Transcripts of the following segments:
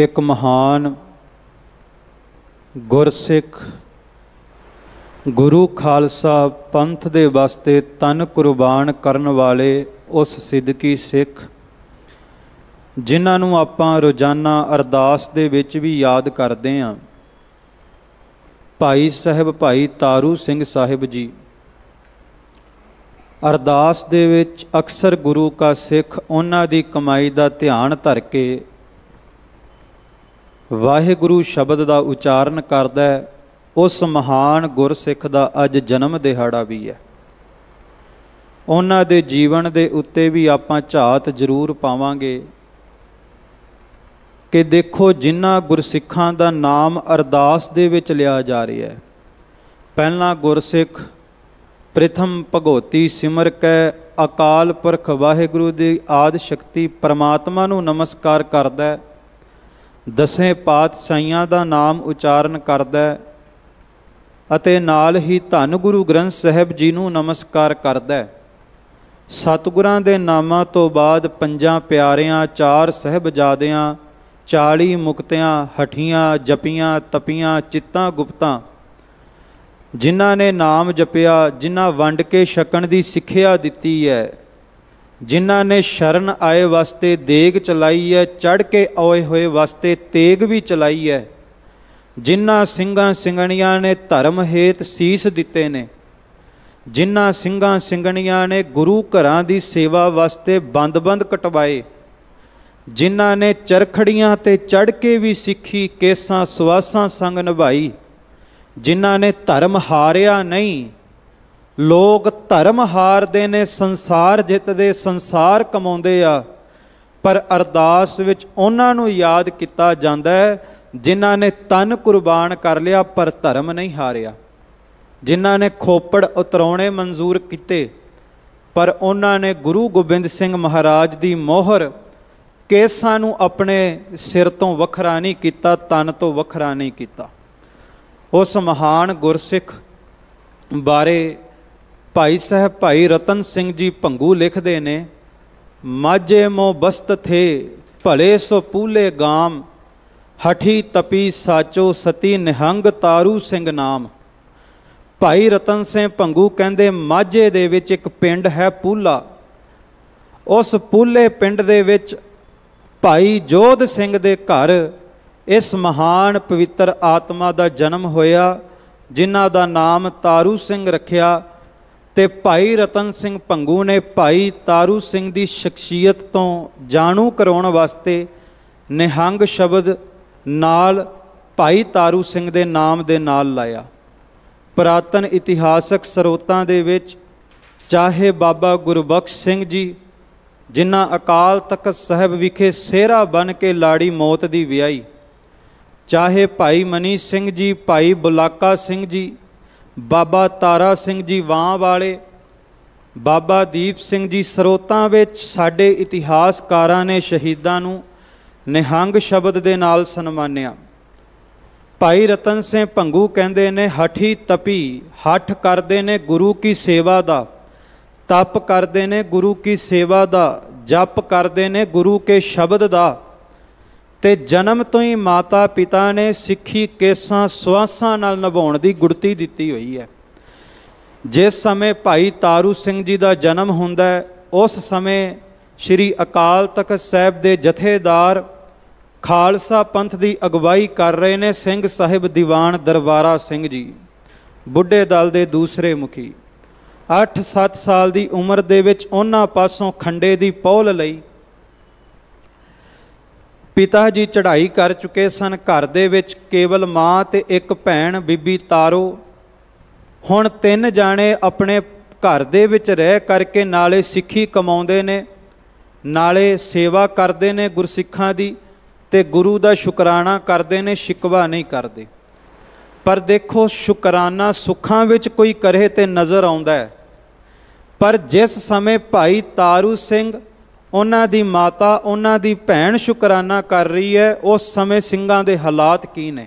ਇੱਕ ਮਹਾਨ ਗੁਰਸਿੱਖ ਗੁਰੂ ਖਾਲਸਾ ਪੰਥ ਦੇ ਵਾਸਤੇ ਤਨ ਕੁਰਬਾਨ ਕਰਨ ਵਾਲੇ ਉਸ ਸਿੱਧਕੀ ਸਿੱਖ ਜਿਨ੍ਹਾਂ ਨੂੰ ਆਪਾਂ ਰੋਜ਼ਾਨਾ ਅਰਦਾਸ ਦੇ ਵਿੱਚ ਵੀ ਯਾਦ ਕਰਦੇ ਆਂ ਭਾਈ ਸਾਹਿਬ ਭਾਈ ਤਾਰੂ ਸਿੰਘ ਸਾਹਿਬ ਜੀ ਅਰਦਾਸ ਦੇ ਵਿੱਚ ਅਕਸਰ ਗੁਰੂ ਕਾ ਸਿੱਖ ਉਹਨਾਂ ਦੀ ਕਮਾਈ ਦਾ ਧਿਆਨ ਧਰ ਕੇ ਵਾਹਿਗੁਰੂ ਸ਼ਬਦ ਦਾ ਉਚਾਰਨ ਕਰਦਾ ਉਸ ਮਹਾਨ ਗੁਰਸਿੱਖ ਦਾ ਅੱਜ ਜਨਮ ਦਿਹਾੜਾ ਵੀ ਹੈ ਉਹਨਾਂ ਦੇ ਜੀਵਨ ਦੇ ਉੱਤੇ ਵੀ ਆਪਾਂ ਝਾਤ ਜ਼ਰੂਰ ਪਾਵਾਂਗੇ ਕਿ ਦੇਖੋ ਜਿਨ੍ਹਾਂ ਗੁਰਸਿੱਖਾਂ ਦਾ ਨਾਮ ਅਰਦਾਸ ਦੇ ਵਿੱਚ ਲਿਆ ਜਾ ਰਿਹਾ ਹੈ ਪਹਿਲਾ ਗੁਰਸਿੱਖ ਪ੍ਰਥਮ ਭਗੋਤੀ ਸਿਮਰ ਕੈ ਅਕਾਲ ਪੁਰਖ ਵਾਹਿਗੁਰੂ ਦੀ ਆਦ ਸ਼ਕਤੀ ਪਰਮਾਤਮਾ ਨੂੰ ਨਮਸਕਾਰ ਕਰਦਾ ਹੈ ਦਸੇ ਪਾਤਸ਼ਾਹਾਂ ਦਾ ਨਾਮ ਉਚਾਰਨ ਕਰਦਾ ਅਤੇ ਨਾਲ ਹੀ ਧੰਨ ਗੁਰੂ ਗ੍ਰੰਥ ਸਾਹਿਬ ਜੀ ਨੂੰ ਨਮਸਕਾਰ ਕਰਦਾ ਸਤਿਗੁਰਾਂ ਦੇ ਨਾਮਾਂ ਤੋਂ ਬਾਅਦ ਪੰਜਾਂ ਪਿਆਰਿਆਂ ਚਾਰ ਸਹਿਬਜ਼ਾਦਿਆਂ 40 ਮੁਕਤਿਆਂ ਹਠੀਆਂ ਜਪੀਆਂ ਤਪੀਆਂ ਚਿੱਤਾਂ ਗੁਪਤਾਂ ਜਿਨ੍ਹਾਂ ਨੇ ਨਾਮ ਜਪਿਆ ਜਿਨ੍ਹਾਂ ਵੰਡ ਕੇ ਛਕਣ ਦੀ ਸਿੱਖਿਆ ਦਿੱਤੀ ਹੈ ਜਿਨ੍ਹਾਂ ਨੇ ਸ਼ਰਨ ਆਏ ਵਾਸਤੇ ਦੇਗ ਚਲਾਈ ਹੈ ਚੜ ਕੇ ਆਏ ਹੋਏ ਵਾਸਤੇ ਤੇਗ ਵੀ ਚਲਾਈ ਹੈ ਜਿਨ੍ਹਾਂ ਸਿੰਘਾਂ ਸਿੰਘਣੀਆਂ ਨੇ ਧਰਮ ਹੇਤ ਸੀਸ ਦਿੱਤੇ ਨੇ ਜਿਨ੍ਹਾਂ ਸਿੰਘਾਂ ਸਿੰਘਣੀਆਂ ਨੇ ਗੁਰੂ ਘਰਾਂ ਦੀ ਸੇਵਾ ਵਾਸਤੇ ਬੰਦ-ਬੰਦ ਕਟਵਾਏ ਜਿਨ੍ਹਾਂ ਨੇ ਚਰਖੜੀਆਂ ਤੇ ਚੜ ਕੇ ਵੀ ਸਿੱਖੀ ਕੇਸਾਂ ਸਵਾਸਾਂ ਸੰਗ ਨਿਭਾਈ ਜਿਨ੍ਹਾਂ ਨੇ ਧਰਮ ਹਾਰਿਆ ਨਹੀਂ ਲੋਕ ਧਰਮ ਹਾਰਦੇ ਨੇ ਸੰਸਾਰ ਜਿੱਤਦੇ ਸੰਸਾਰ ਕਮਾਉਂਦੇ ਆ ਪਰ ਅਰਦਾਸ ਵਿੱਚ ਉਹਨਾਂ ਨੂੰ ਯਾਦ ਕੀਤਾ ਜਾਂਦਾ ਹੈ ਜਿਨ੍ਹਾਂ ਨੇ ਤਨ ਕੁਰਬਾਨ ਕਰ ਲਿਆ ਪਰ ਧਰਮ ਨਹੀਂ ਹਾਰਿਆ ਜਿਨ੍ਹਾਂ ਨੇ ਖੋਪੜ ਉਤਰਾਉਣੇ ਮਨਜ਼ੂਰ ਕੀਤੇ ਪਰ ਉਹਨਾਂ ਨੇ ਗੁਰੂ ਗੋਬਿੰਦ ਸਿੰਘ ਮਹਾਰਾਜ ਦੀ ਮੋਹਰ ਕੇਸਾਂ ਨੂੰ ਆਪਣੇ ਸਿਰ ਤੋਂ ਵੱਖਰਾ ਨਹੀਂ ਕੀਤਾ ਤਨ ਤੋਂ ਵੱਖਰਾ ਨਹੀਂ ਕੀਤਾ ਉਸ ਮਹਾਨ ਗੁਰਸਿੱਖ ਬਾਰੇ ਭਾਈ ਸਾਹਿਬ ਭਾਈ ਰਤਨ ਸਿੰਘ ਜੀ ਭੰਗੂ ਲਿਖਦੇ ਨੇ ਮਾਝੇ ਮੋ ਬਸਤ ਥੇ ਭਲੇ ਸੋ ਪੂਲੇ ਗਾਮ ਹਠੀ ਤਪੀ ਸਾਚੋ ਸਤੀ ਨਿਹੰਗ ਤਾਰੂ ਸਿੰਘ ਨਾਮ ਭਾਈ ਰਤਨ ਸਿੰਘ ਭੰਗੂ ਕਹਿੰਦੇ ਮਾਝੇ ਦੇ ਵਿੱਚ ਇੱਕ ਪਿੰਡ ਹੈ ਪੂਲਾ ਉਸ ਪੂਲੇ ਪਿੰਡ ਦੇ ਵਿੱਚ ਭਾਈ ਜੋਧ ਸਿੰਘ ਦੇ ਘਰ ਇਸ ਮਹਾਨ ਪਵਿੱਤਰ ਆਤਮਾ ਦਾ ਜਨਮ ਹੋਇਆ ਜਿਨ੍ਹਾਂ ਦਾ ਨਾਮ ਤਾਰੂ ਸਿੰਘ ਰੱਖਿਆ ਤੇ ਭਾਈ ਰਤਨ ਸਿੰਘ ਭੰਗੂ ਨੇ ਭਾਈ ਤਾਰੂ ਸਿੰਘ ਦੀ ਸ਼ਖਸੀਅਤ ਤੋਂ ਜਾਣੂ ਕਰਾਉਣ ਵਾਸਤੇ ਨਿਹੰਗ ਸ਼ਬਦ ਨਾਲ ਭਾਈ ਤਾਰੂ ਸਿੰਘ ਦੇ ਨਾਮ ਦੇ ਨਾਲ ਲਾਇਆ ਪ੍ਰਾਤਨ ਇਤਿਹਾਸਕ ਸਰੋਤਾਂ ਦੇ ਵਿੱਚ ਚਾਹੇ ਬਾਬਾ ਗੁਰਬਖਸ਼ ਸਿੰਘ ਜੀ ਜਿਨ੍ਹਾਂ ਅਕਾਲ ਤਖਤ ਸਾਹਿਬ ਵਿਖੇ ਸੇਰਾ ਬਣ ਕੇ ਲਾੜੀ ਮੌਤ ਦੀ ਵਿਆਹੀ ਚਾਹੇ ਭਾਈ ਮਨੀ ਸਿੰਘ ਜੀ ਭਾਈ ਬੁਲਾਕਾ ਸਿੰਘ ਜੀ ਬਾਬਾ ਤਾਰਾ ਸਿੰਘ ਜੀ ਵਾਂ ਵਾਲੇ ਬਾਬਾ ਦੀਪ ਸਿੰਘ ਜੀ ਸਰੋਤਾਂ ਵਿੱਚ ਸਾਡੇ ਇਤਿਹਾਸਕਾਰਾਂ ਨੇ ਸ਼ਹੀਦਾਂ ਨੂੰ ਨਿਹੰਗ ਸ਼ਬਦ ਦੇ ਨਾਲ ਸਨਮਾਨਿਆ ਭਾਈ ਰਤਨ ਸਿੰਘ ਭੰਗੂ ਕਹਿੰਦੇ ਨੇ ਹਠੀ ਤਪੀ ਹੱਠ ਕਰਦੇ ਨੇ ਗੁਰੂ ਕੀ ਸੇਵਾ ਦਾ ਤਪ ਕਰਦੇ ਨੇ ਗੁਰੂ ਕੀ ਸੇਵਾ ਦਾ ਜਪ ਕਰਦੇ ਨੇ ਗੁਰੂ ਕੇ ਸ਼ਬਦ ਦਾ ਤੇ ਜਨਮ ਤੋਂ ਹੀ ਮਾਤਾ ਪਿਤਾ ਨੇ ਸਿੱਖੀ ਕੇਸਾਂ ਸਵਾਸਾਂ ਨਾਲ ਨਿਭਾਉਣ ਦੀ ਗੁੜਤੀ ਦਿੱਤੀ ਹੋਈ ਹੈ ਜਿਸ ਸਮੇਂ ਭਾਈ ਤਾਰੂ ਸਿੰਘ ਜੀ ਦਾ ਜਨਮ ਹੁੰਦਾ ਉਸ ਸਮੇਂ ਸ੍ਰੀ ਅਕਾਲ ਤਖਤ ਸਾਹਿਬ ਦੇ ਜਥੇਦਾਰ ਖਾਲਸਾ ਪੰਥ ਦੀ ਅਗਵਾਈ ਕਰ ਰਹੇ ਨੇ ਸਿੰਘ ਸਾਹਿਬ ਦੀਵਾਨ ਦਰਬਾਰਾ ਸਿੰਘ ਜੀ ਬੁੱਢੇ ਦਲ ਦੇ ਦੂਸਰੇ ਮੁਖੀ 8-7 ਸਾਲ ਦੀ ਉਮਰ ਦੇ ਵਿੱਚ ਉਹਨਾਂ ਪਾਸੋਂ ਖੰਡੇ ਦੀ ਪੌਲ ਲਈ ਪਿਤਾ ਜੀ ਚੜ੍ਹਾਈ ਕਰ ਚੁੱਕੇ ਸਨ ਘਰ ਦੇ ਵਿੱਚ ਕੇਵਲ ਮਾਂ ਤੇ ਇੱਕ ਭੈਣ ਬੀਬੀ ਤਾਰੋ ਹੁਣ ਤਿੰਨ ਜਾਣੇ ਆਪਣੇ ਘਰ ਦੇ ਵਿੱਚ ਰਹਿ ਕਰਕੇ ਨਾਲੇ ਸਿੱਖੀ ਕਮਾਉਂਦੇ ਨੇ ਨਾਲੇ ਸੇਵਾ ਕਰਦੇ ਨੇ ਗੁਰਸਿੱਖਾਂ ਦੀ ਤੇ ਗੁਰੂ ਦਾ ਸ਼ੁਕਰਾਨਾ ਕਰਦੇ ਨੇ ਸ਼ਿਕਵਾ ਨਹੀਂ ਕਰਦੇ ਪਰ ਦੇਖੋ ਸ਼ੁਕਰਾਨਾ ਸੁੱਖਾਂ ਵਿੱਚ ਕੋਈ ਕਰੇ ਤੇ ਨਜ਼ਰ ਆਉਂਦਾ ਹੈ ਪਰ ਜਿਸ ਸਮੇਂ ਭਾਈ ਤਾਰੂ ਸਿੰਘ ਉਹਨਾਂ ਦੀ ਮਾਤਾ ਉਹਨਾਂ ਦੀ ਭੈਣ ਸ਼ੁਕਰਾਨਾ ਕਰ ਰਹੀ ਹੈ ਉਸ ਸਮੇਂ ਸਿੰਘਾਂ ਦੇ ਹਾਲਾਤ ਕੀ ਨੇ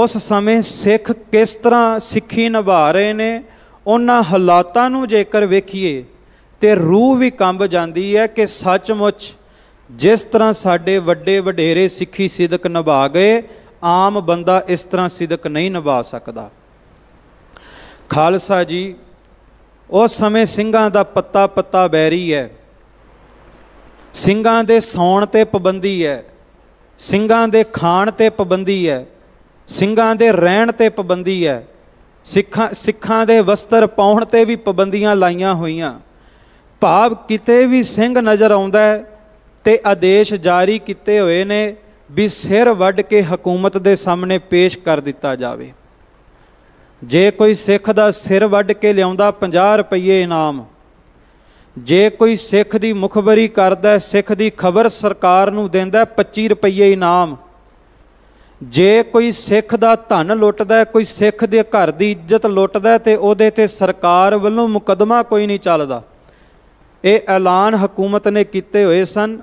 ਉਸ ਸਮੇਂ ਸਿੱਖ ਕਿਸ ਤਰ੍ਹਾਂ ਸਿੱਖੀ ਨਿਭਾ ਰਹੇ ਨੇ ਉਹਨਾਂ ਹਾਲਾਤਾਂ ਨੂੰ ਜੇਕਰ ਵੇਖੀਏ ਤੇ ਰੂਹ ਵੀ ਕੰਬ ਜਾਂਦੀ ਹੈ ਕਿ ਸੱਚਮੁੱਚ ਜਿਸ ਤਰ੍ਹਾਂ ਸਾਡੇ ਵੱਡੇ ਵਡੇਰੇ ਸਿੱਖੀ ਸਿਦਕ ਨਿਭਾ ਗਏ ਆਮ ਬੰਦਾ ਇਸ ਤਰ੍ਹਾਂ ਸਿਦਕ ਨਹੀਂ ਨਿਭਾ ਸਕਦਾ ਖਾਲਸਾ ਜੀ ਉਸ ਸਮੇਂ ਸਿੰਘਾਂ ਦਾ ਪੱਤਾ ਪੱਤਾ ਬੈਰੀ ਹੈ ਸਿੰਘਾਂ ਦੇ ਸੌਣ ਤੇ ਪਾਬੰਦੀ ਹੈ ਸਿੰਘਾਂ ਦੇ ਖਾਣ ਤੇ ਪਾਬੰਦੀ ਹੈ ਸਿੰਘਾਂ ਦੇ ਰਹਿਣ ਤੇ ਪਾਬੰਦੀ ਹੈ ਸਿੱਖਾਂ ਸਿੱਖਾਂ ਦੇ ਵਸਤਰ ਪਾਉਣ ਤੇ ਵੀ ਪਾਬੰਦੀਆਂ ਲਾਈਆਂ ਹੋਈਆਂ ਭਾਵ ਕਿਤੇ ਵੀ ਸਿੰਘ ਨਜ਼ਰ ਆਉਂਦਾ ਹੈ ਤੇ ਆਦੇਸ਼ ਜਾਰੀ ਕੀਤੇ ਹੋਏ ਨੇ ਵੀ ਸਿਰ ਵੱਢ ਕੇ ਹਕੂਮਤ ਦੇ ਸਾਹਮਣੇ ਪੇਸ਼ ਕਰ ਦਿੱਤਾ ਜਾਵੇ ਜੇ ਕੋਈ ਸਿੱਖ ਦਾ ਸਿਰ ਵੱਢ ਕੇ ਲਿਆਉਂਦਾ 50 ਰੁਪਏ ਇਨਾਮ ਜੇ ਕੋਈ ਸਿੱਖ ਦੀ ਮੁਖਬਰੀ ਕਰਦਾ ਸਿੱਖ ਦੀ ਖਬਰ ਸਰਕਾਰ ਨੂੰ ਦਿੰਦਾ 25 ਰੁਪਏ ਇਨਾਮ ਜੇ ਕੋਈ ਸਿੱਖ ਦਾ ਧਨ ਲੁੱਟਦਾ ਕੋਈ ਸਿੱਖ ਦੇ ਘਰ ਦੀ ਇੱਜ਼ਤ ਲੁੱਟਦਾ ਤੇ ਉਹਦੇ ਤੇ ਸਰਕਾਰ ਵੱਲੋਂ ਮੁਕਦਮਾ ਕੋਈ ਨਹੀਂ ਚੱਲਦਾ ਇਹ ਐਲਾਨ ਹਕੂਮਤ ਨੇ ਕੀਤੇ ਹੋਏ ਸਨ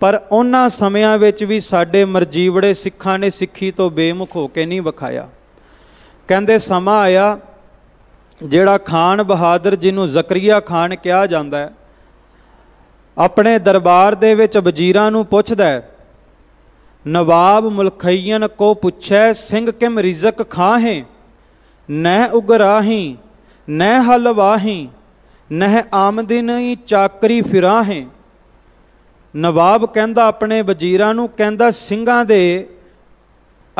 ਪਰ ਉਹਨਾਂ ਸਮਿਆਂ ਵਿੱਚ ਵੀ ਸਾਡੇ ਮਰਜੀਵੜੇ ਸਿੱਖਾਂ ਨੇ ਸਿੱਖੀ ਤੋਂ ਬੇਮੁਖ ਹੋ ਕੇ ਨਹੀਂ ਵਿਖਾਇਆ ਕਹਿੰਦੇ ਸਮਾਂ ਆਇਆ ਜਿਹੜਾ ਖਾਨ ਬਹਾਦਰ ਜਿਹਨੂੰ ਜ਼ਕਰੀਆ ਖਾਨ ਕਿਹਾ ਜਾਂਦਾ ਹੈ ਆਪਣੇ ਦਰਬਾਰ ਦੇ ਵਿੱਚ ਵਜ਼ੀਰਾਂ ਨੂੰ ਪੁੱਛਦਾ ਹੈ ਨਵਾਬ ਮੁਲਖਈਨ ਕੋ ਪੁੱਛੈ ਸਿੰਘ ਕਿਮ ਰਿਜ਼ਕ ਖਾਹੇ ਨਹਿ ਉਗਰਾਹੀ ਨਹਿ ਹਲਵਾਹੀ ਨਹਿ ਆਮਦਨੀ ਚਾਕਰੀ ਫਿਰਾਹੇ ਨਵਾਬ ਕਹਿੰਦਾ ਆਪਣੇ ਵਜ਼ੀਰਾਂ ਨੂੰ ਕਹਿੰਦਾ ਸਿੰਘਾਂ ਦੇ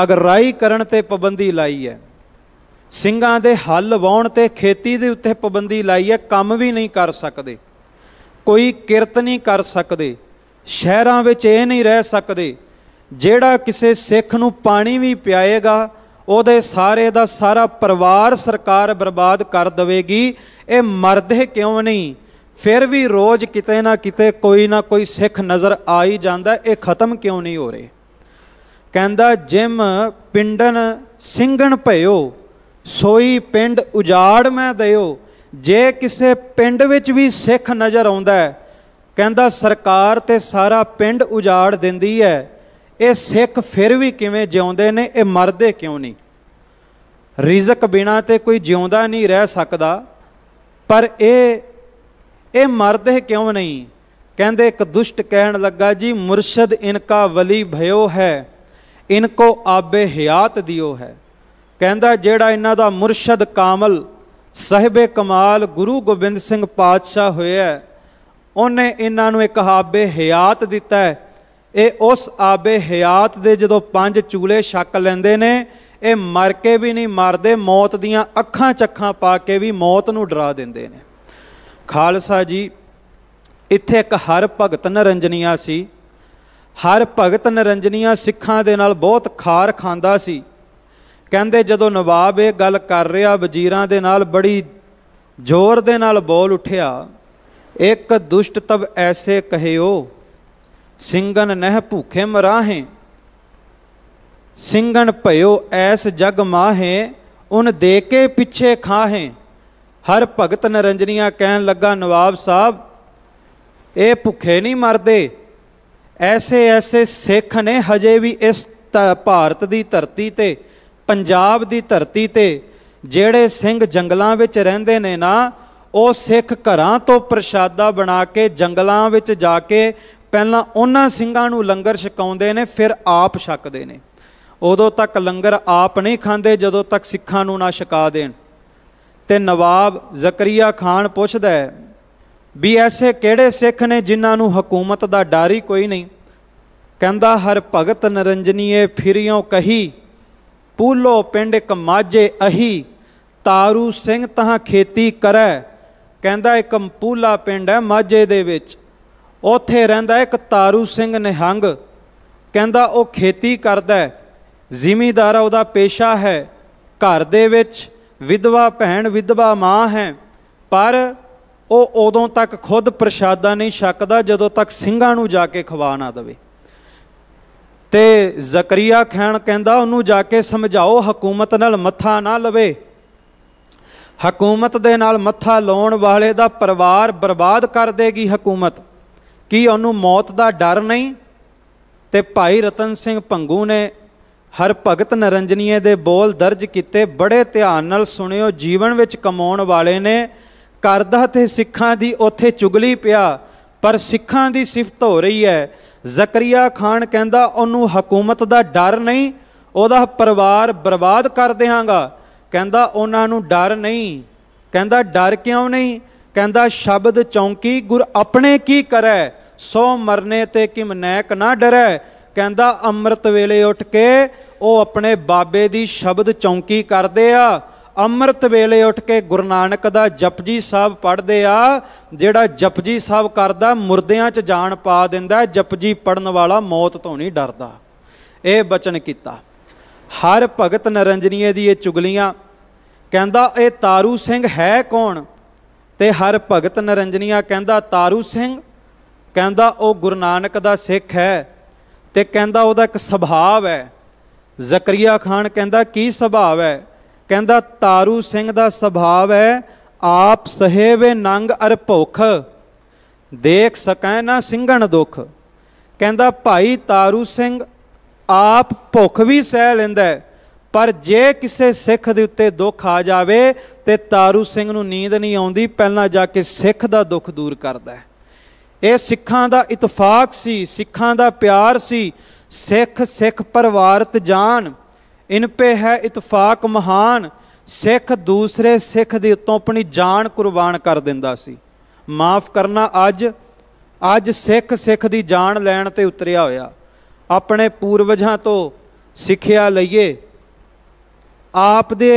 ਅਗਰਾਈ ਕਰਨ ਤੇ ਪਾਬੰਦੀ ਲਾਈ ਹੈ ਸਿੰਘਾਂ ਦੇ ਹੱਲ ਵਾਉਣ ਤੇ ਖੇਤੀ ਦੇ ਉੱਤੇ ਪਾਬੰਦੀ ਲਾਈ ਹੈ ਕੰਮ ਵੀ ਨਹੀਂ ਕਰ ਸਕਦੇ ਕੋਈ ਕਿਰਤ ਨਹੀਂ ਕਰ ਸਕਦੇ ਸ਼ਹਿਰਾਂ ਵਿੱਚ ਇਹ ਨਹੀਂ ਰਹਿ ਸਕਦੇ ਜਿਹੜਾ ਕਿਸੇ ਸਿੱਖ ਨੂੰ ਪਾਣੀ ਵੀ ਪਿਆਏਗਾ ਉਹਦੇ ਸਾਰੇ ਦਾ ਸਾਰਾ ਪਰਿਵਾਰ ਸਰਕਾਰ ਬਰਬਾਦ ਕਰ ਦੇਵੇਗੀ ਇਹ ਮਰਦੇ ਕਿਉਂ ਨਹੀਂ ਫਿਰ ਵੀ ਰੋਜ਼ ਕਿਤੇ ਨਾ ਕਿਤੇ ਕੋਈ ਨਾ ਕੋਈ ਸਿੱਖ ਨਜ਼ਰ ਆ ਹੀ ਜਾਂਦਾ ਇਹ ਖਤਮ ਕਿਉਂ ਨਹੀਂ ਹੋ ਰਹੇ ਕਹਿੰਦਾ ਜਿਮ ਪਿੰਡਨ ਸਿੰਘਣ ਭਇਓ ਸੋਈ ਪਿੰਡ ਉਜਾੜ ਮੈਂ ਦਇਓ ਜੇ ਕਿਸੇ ਪਿੰਡ ਵਿੱਚ ਵੀ ਸਿੱਖ ਨਜ਼ਰ ਆਉਂਦਾ ਹੈ ਕਹਿੰਦਾ ਸਰਕਾਰ ਤੇ ਸਾਰਾ ਪਿੰਡ ਉਜਾੜ ਦਿੰਦੀ ਹੈ ਇਹ ਸਿੱਖ ਫਿਰ ਵੀ ਕਿਵੇਂ ਜਿਉਂਦੇ ਨੇ ਇਹ ਮਰਦੇ ਕਿਉਂ ਨਹੀਂ ਰਿਜ਼ਕ ਬਿਨਾ ਤੇ ਕੋਈ ਜਿਉਂਦਾ ਨਹੀਂ ਰਹਿ ਸਕਦਾ ਪਰ ਇਹ ਇਹ ਮਰਦੇ ਕਿਉਂ ਨਹੀਂ ਕਹਿੰਦੇ ਇੱਕ ਦੁਸ਼ਟ ਕਹਿਣ ਲੱਗਾ ਜੀ ਮੁਰਸ਼ਦ ਇਨਕਾ ਵਲੀ ਭਇਓ ਹੈ ਇਨਕੋ ਆਬੇ ਹਿਆਤ ਦਿਓ ਹੈ ਕਹਿੰਦਾ ਜਿਹੜਾ ਇਹਨਾਂ ਦਾ ਮੁਰਸ਼ਦ ਕਾਮਲ ਸਹਿਬੇ ਕਮਾਲ ਗੁਰੂ ਗੋਬਿੰਦ ਸਿੰਘ ਪਾਤਸ਼ਾਹ ਹੋਇਆ ਉਹਨੇ ਇਹਨਾਂ ਨੂੰ ਇੱਕ ਹਾਬੇ ਹਯਾਤ ਦਿੱਤਾ ਹੈ ਇਹ ਉਸ ਆਬੇ ਹਯਾਤ ਦੇ ਜਦੋਂ ਪੰਜ ਚੂਲੇ ਛੱਕ ਲੈਂਦੇ ਨੇ ਇਹ ਮਰ ਕੇ ਵੀ ਨਹੀਂ ਮਰਦੇ ਮੌਤ ਦੀਆਂ ਅੱਖਾਂ ਚੱਖਾਂ ਪਾ ਕੇ ਵੀ ਮੌਤ ਨੂੰ ਡਰਾ ਦਿੰਦੇ ਨੇ ਖਾਲਸਾ ਜੀ ਇੱਥੇ ਇੱਕ ਹਰ ਭਗਤ ਨਰੰਜਨੀਆ ਸੀ ਹਰ ਭਗਤ ਨਰੰਜਨੀਆ ਸਿੱਖਾਂ ਦੇ ਨਾਲ ਬਹੁਤ ਖਾਰ ਖਾਂਦਾ ਸੀ ਕਹਿੰਦੇ ਜਦੋਂ ਨਵਾਬ ਇਹ ਗੱਲ ਕਰ ਰਿਹਾ ਵਜ਼ੀਰਾਂ ਦੇ ਨਾਲ ਬੜੀ ਜ਼ੋਰ ਦੇ ਨਾਲ ਬੋਲ ਉੱਠਿਆ ਇੱਕ ਦੁਸ਼ਟ ਤਬ ਐਸੇ ਕਹਿਓ ਸਿੰਘਨ ਨਹਿ ਭੁਖੇ ਮਰਾਹੇ ਸਿੰਘਨ ਭਇਓ ਐਸ ਜਗ ਮਾਹੇ ਉਨ ਦੇ ਕੇ ਪਿੱਛੇ ਖਾਹੇ ਹਰ ਭਗਤ ਨਰੰਜਨੀਆਂ ਕਹਿਣ ਲੱਗਾ ਨਵਾਬ ਸਾਹਿਬ ਇਹ ਭੁੱਖੇ ਨਹੀਂ ਮਰਦੇ ਐਸੇ ਐਸੇ ਸਿੱਖ ਨੇ ਹਜੇ ਵੀ ਇਸ ਭਾਰਤ ਦੀ ਧਰਤੀ ਤੇ ਪੰਜਾਬ ਦੀ ਧਰਤੀ ਤੇ ਜਿਹੜੇ ਸਿੰਘ ਜੰਗਲਾਂ ਵਿੱਚ ਰਹਿੰਦੇ ਨੇ ਨਾ ਉਹ ਸਿੱਖ ਘਰਾਂ ਤੋਂ ਪ੍ਰਸ਼ਾਦਾ ਬਣਾ ਕੇ ਜੰਗਲਾਂ ਵਿੱਚ ਜਾ ਕੇ ਪਹਿਲਾਂ ਉਹਨਾਂ ਸਿੰਘਾਂ ਨੂੰ ਲੰਗਰ ਛਕਾਉਂਦੇ ਨੇ ਫਿਰ ਆਪ ਛਕਦੇ ਨੇ ਉਦੋਂ ਤੱਕ ਲੰਗਰ ਆਪ ਨਹੀਂ ਖਾਂਦੇ ਜਦੋਂ ਤੱਕ ਸਿੱਖਾਂ ਨੂੰ ਨਾ ਛਕਾ ਦੇਣ ਤੇ ਨਵਾਬ ਜ਼ਕਰੀਆ ਖਾਨ ਪੁੱਛਦਾ ਹੈ ਵੀ ਐਸੇ ਕਿਹੜੇ ਸਿੱਖ ਨੇ ਜਿਨ੍ਹਾਂ ਨੂੰ ਹਕੂਮਤ ਦਾ ਡਰ ਹੀ ਕੋਈ ਨਹੀਂ ਕਹਿੰਦਾ ਹਰ ਭਗਤ ਨਰੰਜਨੀਏ ਫਿਰਿਓ ਕਹੀ ਪੂਲੋ ਪਿੰਡ ਇੱਕ ਮਾਝੇ ਅਹੀ ਤਾਰੂ ਸਿੰਘ ਤਹਾਂ ਖੇਤੀ ਕਰੈ ਕਹਿੰਦਾ ਇੱਕ ਪੂਲਾ ਪਿੰਡ ਹੈ ਮਾਝੇ ਦੇ ਵਿੱਚ ਉੱਥੇ ਰਹਿੰਦਾ ਇੱਕ ਤਾਰੂ ਸਿੰਘ ਨਿਹੰਗ ਕਹਿੰਦਾ ਉਹ ਖੇਤੀ ਕਰਦਾ ਹੈ ਜ਼ਿਮੀਦਾਰ ਉਹਦਾ ਪੇਸ਼ਾ ਹੈ ਘਰ ਦੇ ਵਿੱਚ ਵਿਧਵਾ ਭੈਣ ਵਿਧਵਾ ਮਾਂ ਹੈ ਪਰ ਉਹ ਉਦੋਂ ਤੱਕ ਖੁਦ ਪ੍ਰਸ਼ਾਦਾ ਨਹੀਂ ਛਕਦਾ ਜਦੋਂ ਤੱਕ ਸਿੰਘਾਂ ਨੂੰ ਜਾ ਕੇ ਖਵਾ ਨਾ ਦੇਵੇ ਤੇ ਜ਼ਕਰੀਆ ਖੈਣ ਕਹਿੰਦਾ ਉਹਨੂੰ ਜਾ ਕੇ ਸਮਝਾਓ ਹਕੂਮਤ ਨਾਲ ਮੱਥਾ ਨਾ ਲਵੇ ਹਕੂਮਤ ਦੇ ਨਾਲ ਮੱਥਾ ਲਾਉਣ ਵਾਲੇ ਦਾ ਪਰਿਵਾਰ ਬਰਬਾਦ ਕਰ ਦੇਗੀ ਹਕੂਮਤ ਕੀ ਉਹਨੂੰ ਮੌਤ ਦਾ ਡਰ ਨਹੀਂ ਤੇ ਭਾਈ ਰਤਨ ਸਿੰਘ ਭੰਗੂ ਨੇ ਹਰ ਭਗਤ ਨਰੰਜਨੀਏ ਦੇ ਬੋਲ ਦਰਜ ਕੀਤੇ ਬੜੇ ਧਿਆਨ ਨਾਲ ਸੁਣਿਓ ਜੀਵਨ ਵਿੱਚ ਕਮਾਉਣ ਵਾਲੇ ਨੇ ਕਰਦਾ ਤੇ ਸਿੱਖਾਂ ਦੀ ਉੱਥੇ ਚੁਗਲੀ ਪਿਆ ਪਰ ਸਿੱਖਾਂ ਦੀ ਸਿਫਤ ਹੋ ਰਹੀ ਹੈ ਜ਼ਕਰੀਆ ਖਾਨ ਕਹਿੰਦਾ ਉਹਨੂੰ ਹਕੂਮਤ ਦਾ ਡਰ ਨਹੀਂ ਉਹਦਾ ਪਰਿਵਾਰ ਬਰਬਾਦ ਕਰ ਦੇਵਾਂਗਾ ਕਹਿੰਦਾ ਉਹਨਾਂ ਨੂੰ ਡਰ ਨਹੀਂ ਕਹਿੰਦਾ ਡਰ ਕਿਉਂ ਨਹੀਂ ਕਹਿੰਦਾ ਸ਼ਬਦ ਚੌਂਕੀ ਗੁਰ ਆਪਣੇ ਕੀ ਕਰੈ ਸੋ ਮਰਨੇ ਤੇ ਕਿਮ ਨੈਕ ਨਾ ਡਰੈ ਕਹਿੰਦਾ ਅੰਮ੍ਰਿਤ ਵੇਲੇ ਉੱਠ ਕੇ ਉਹ ਆਪਣੇ ਬਾਬੇ ਦੀ ਸ਼ਬਦ ਚੌਂਕੀ ਕਰਦੇ ਆ ਅੰਮ੍ਰਿਤ ਵੇਲੇ ਉੱਠ ਕੇ ਗੁਰੂ ਨਾਨਕ ਦਾ ਜਪਜੀ ਸਾਹਿਬ ਪੜ੍ਹਦੇ ਆ ਜਿਹੜਾ ਜਪਜੀ ਸਾਹਿਬ ਕਰਦਾ ਮੁਰਦਿਆਂ 'ਚ ਜਾਨ ਪਾ ਦਿੰਦਾ ਜਪਜੀ ਪੜਨ ਵਾਲਾ ਮੌਤ ਤੋਂ ਨਹੀਂ ਡਰਦਾ ਇਹ ਬਚਨ ਕੀਤਾ ਹਰ ਭਗਤ ਨਰੰਜਨੀਏ ਦੀ ਇਹ ਚੁਗਲੀਆਂ ਕਹਿੰਦਾ ਇਹ ਤਾਰੂ ਸਿੰਘ ਹੈ ਕੌਣ ਤੇ ਹਰ ਭਗਤ ਨਰੰਜਨੀਆ ਕਹਿੰਦਾ ਤਾਰੂ ਸਿੰਘ ਕਹਿੰਦਾ ਉਹ ਗੁਰੂ ਨਾਨਕ ਦਾ ਸਿੱਖ ਹੈ ਤੇ ਕਹਿੰਦਾ ਉਹਦਾ ਇੱਕ ਸੁਭਾਅ ਹੈ ਜ਼ਕਰੀਆ ਖਾਨ ਕਹਿੰਦਾ ਕੀ ਸੁਭਾਅ ਹੈ ਕਹਿੰਦਾ ਤਾਰੂ ਸਿੰਘ ਦਾ ਸੁਭਾਵ ਹੈ ਆਪ ਸਹੇਵੇ ਨੰਗ ਅਰ ਭੁਖ ਦੇਖ ਸਕੈ ਨਾ ਸਿੰਘਣ ਦੁਖ ਕਹਿੰਦਾ ਭਾਈ ਤਾਰੂ ਸਿੰਘ ਆਪ ਭੁਖ ਵੀ ਸਹਿ ਲੈਂਦਾ ਪਰ ਜੇ ਕਿਸੇ ਸਿੱਖ ਦੇ ਉੱਤੇ ਦੁੱਖ ਆ ਜਾਵੇ ਤੇ ਤਾਰੂ ਸਿੰਘ ਨੂੰ ਨੀਂਦ ਨਹੀਂ ਆਉਂਦੀ ਪਹਿਲਾਂ ਜਾ ਕੇ ਸਿੱਖ ਦਾ ਦੁੱਖ ਦੂਰ ਕਰਦਾ ਇਹ ਸਿੱਖਾਂ ਦਾ ਇਤਫਾਕ ਸੀ ਸਿੱਖਾਂ ਦਾ ਪਿਆਰ ਸੀ ਸਿੱਖ ਸਿੱਖ ਪਰਿਵਾਰਤ ਜਾਣ ਇਨ ਪੇ ਹੈ ਇਤਫਾਕ ਮਹਾਨ ਸਿੱਖ ਦੂਸਰੇ ਸਿੱਖ ਦੇ ਉੱਤੋਂ ਆਪਣੀ ਜਾਨ ਕੁਰਬਾਨ ਕਰ ਦਿੰਦਾ ਸੀ ਮਾਫ ਕਰਨਾ ਅੱਜ ਅੱਜ ਸਿੱਖ ਸਿੱਖ ਦੀ ਜਾਨ ਲੈਣ ਤੇ ਉਤਰਿਆ ਹੋਇਆ ਆਪਣੇ ਪੂਰਵਜਾਂ ਤੋਂ ਸਿੱਖਿਆ ਲਈਏ ਆਪ ਦੇ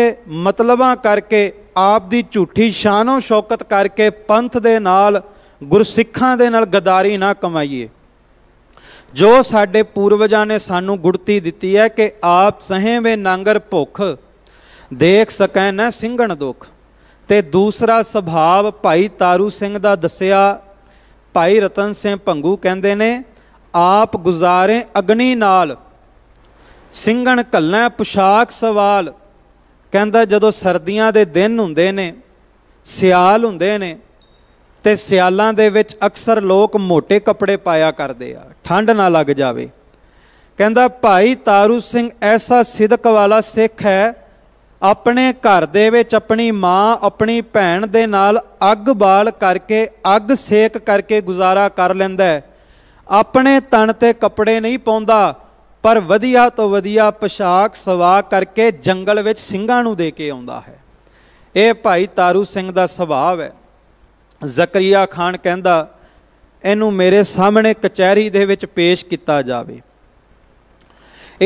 ਮਤਲਬਾਂ ਕਰਕੇ ਆਪ ਦੀ ਝੂਠੀ ਸ਼ਾਨੋ ਸ਼ੌਕਤ ਕਰਕੇ ਪੰਥ ਦੇ ਨਾਲ ਗੁਰਸਿੱਖਾਂ ਦੇ ਨਾਲ ਗਦਾਰੀ ਨਾ ਕਮਾਈਏ ਜੋ ਸਾਡੇ ਪੂਰਵਜਾਂ ਨੇ ਸਾਨੂੰ ਗੁੜਤੀ ਦਿੱਤੀ ਹੈ ਕਿ ਆਪ ਸਹੇਵੇਂ ਨਾਂਗਰ ਭੁੱਖ ਦੇਖ ਸਕੈ ਨਾ ਸਿੰਘਣ ਦੁੱਖ ਤੇ ਦੂਸਰਾ ਸੁਭਾਵ ਭਾਈ ਤਾਰੂ ਸਿੰਘ ਦਾ ਦੱਸਿਆ ਭਾਈ ਰਤਨ ਸਿੰਘ ਭੰਗੂ ਕਹਿੰਦੇ ਨੇ ਆਪ ਗੁਜ਼ਾਰੇ ਅਗਨੀ ਨਾਲ ਸਿੰਘਣ ਕੱਲਾ ਪੁਸ਼ਾਕ ਸਵਾਲ ਕਹਿੰਦਾ ਜਦੋਂ ਸਰਦੀਆਂ ਦੇ ਦਿਨ ਹੁੰਦੇ ਨੇ ਸਿਆਲ ਹੁੰਦੇ ਨੇ ਤੇ ਸਿਆਲਾਂ ਦੇ ਵਿੱਚ ਅਕਸਰ ਲੋਕ ਮੋٹے ਕੱਪੜੇ ਪਾਇਆ ਕਰਦੇ ਆ ਠੰਡ ਨਾ ਲੱਗ ਜਾਵੇ ਕਹਿੰਦਾ ਭਾਈ ਤਾਰੂ ਸਿੰਘ ਐਸਾ ਸਿੱਧਕ ਵਾਲਾ ਸਿੱਖ ਹੈ ਆਪਣੇ ਘਰ ਦੇ ਵਿੱਚ ਆਪਣੀ ਮਾਂ ਆਪਣੀ ਭੈਣ ਦੇ ਨਾਲ ਅੱਗ ਬਾਲ ਕਰਕੇ ਅੱਗ ਸੇਕ ਕਰਕੇ ਗੁਜ਼ਾਰਾ ਕਰ ਲੈਂਦਾ ਹੈ ਆਪਣੇ ਤਨ ਤੇ ਕੱਪੜੇ ਨਹੀਂ ਪਾਉਂਦਾ ਪਰ ਵਧੀਆ ਤੋਂ ਵਧੀਆ ਪੋਸ਼ਾਕ ਸਵਾ ਕਰਕੇ ਜੰਗਲ ਵਿੱਚ ਸਿੰਘਾਂ ਨੂੰ ਦੇ ਕੇ ਆਉਂਦਾ ਹੈ ਇਹ ਭਾਈ ਤਾਰੂ ਸਿੰਘ ਦਾ ਸੁਭਾਅ ਹੈ ਜ਼ਕਰੀਆ ਖਾਨ ਕਹਿੰਦਾ ਇਹਨੂੰ ਮੇਰੇ ਸਾਹਮਣੇ ਕਚਹਿਰੀ ਦੇ ਵਿੱਚ ਪੇਸ਼ ਕੀਤਾ ਜਾਵੇ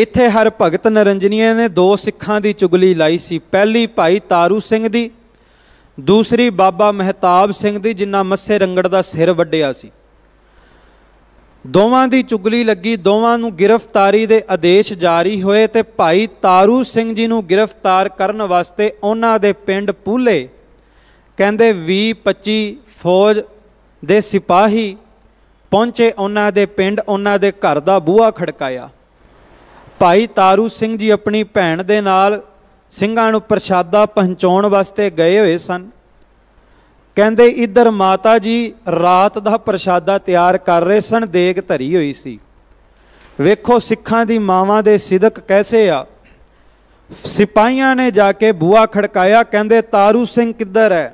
ਇੱਥੇ ਹਰ ਭਗਤ ਨਰੰਜਨੀਏ ਨੇ ਦੋ ਸਿੱਖਾਂ ਦੀ ਚੁਗਲੀ ਲਾਈ ਸੀ ਪਹਿਲੀ ਭਾਈ ਤਾਰੂ ਸਿੰਘ ਦੀ ਦੂਸਰੀ ਬਾਬਾ ਮਹਿਤਾਬ ਸਿੰਘ ਦੀ ਜਿਨ੍ਹਾਂ ਮੱਸੇ ਰੰਗੜ ਦਾ ਸਿਰ ਵੱਡਿਆ ਸੀ ਦੋਵਾਂ ਦੀ ਚੁਗਲੀ ਲੱਗੀ ਦੋਵਾਂ ਨੂੰ ਗ੍ਰਿਫਤਾਰੀ ਦੇ ਆਦੇਸ਼ ਜਾਰੀ ਹੋਏ ਤੇ ਭਾਈ ਤਾਰੂ ਸਿੰਘ ਜੀ ਨੂੰ ਗ੍ਰਿਫਤਾਰ ਕਰਨ ਵਾਸਤੇ ਉਹਨਾਂ ਦੇ ਪਿੰਡ ਪੂਲੇ ਕਹਿੰਦੇ 20 25 ਫੌਜ ਦੇ ਸਿਪਾਹੀ ਪਹੁੰਚੇ ਉਹਨਾਂ ਦੇ ਪਿੰਡ ਉਹਨਾਂ ਦੇ ਘਰ ਦਾ ਬੂਹਾ ਖੜਕਾਇਆ ਭਾਈ ਤਾਰੂ ਸਿੰਘ ਜੀ ਆਪਣੀ ਭੈਣ ਦੇ ਨਾਲ ਸਿੰਘਾਂ ਨੂੰ ਪ੍ਰਸ਼ਾਦਾ ਪਹੁੰਚਾਉਣ ਵਾਸਤੇ ਗਏ ਹੋਏ ਸਨ ਕਹਿੰਦੇ ਇੱਧਰ ਮਾਤਾ ਜੀ ਰਾਤ ਦਾ ਪ੍ਰਸ਼ਾਦਾ ਤਿਆਰ ਕਰ ਰਹੇ ਸਨ ਦੇਗ ਧਰੀ ਹੋਈ ਸੀ ਵੇਖੋ ਸਿੱਖਾਂ ਦੀ ਮਾਵਾਂ ਦੇ ਸਿਦਕ ਕੈਸੇ ਆ ਸਿਪਾਹੀਆਂ ਨੇ ਜਾ ਕੇ ਬੂਆ ਖੜਕਾਇਆ ਕਹਿੰਦੇ ਤਾਰੂ ਸਿੰਘ ਕਿੱਧਰ ਹੈ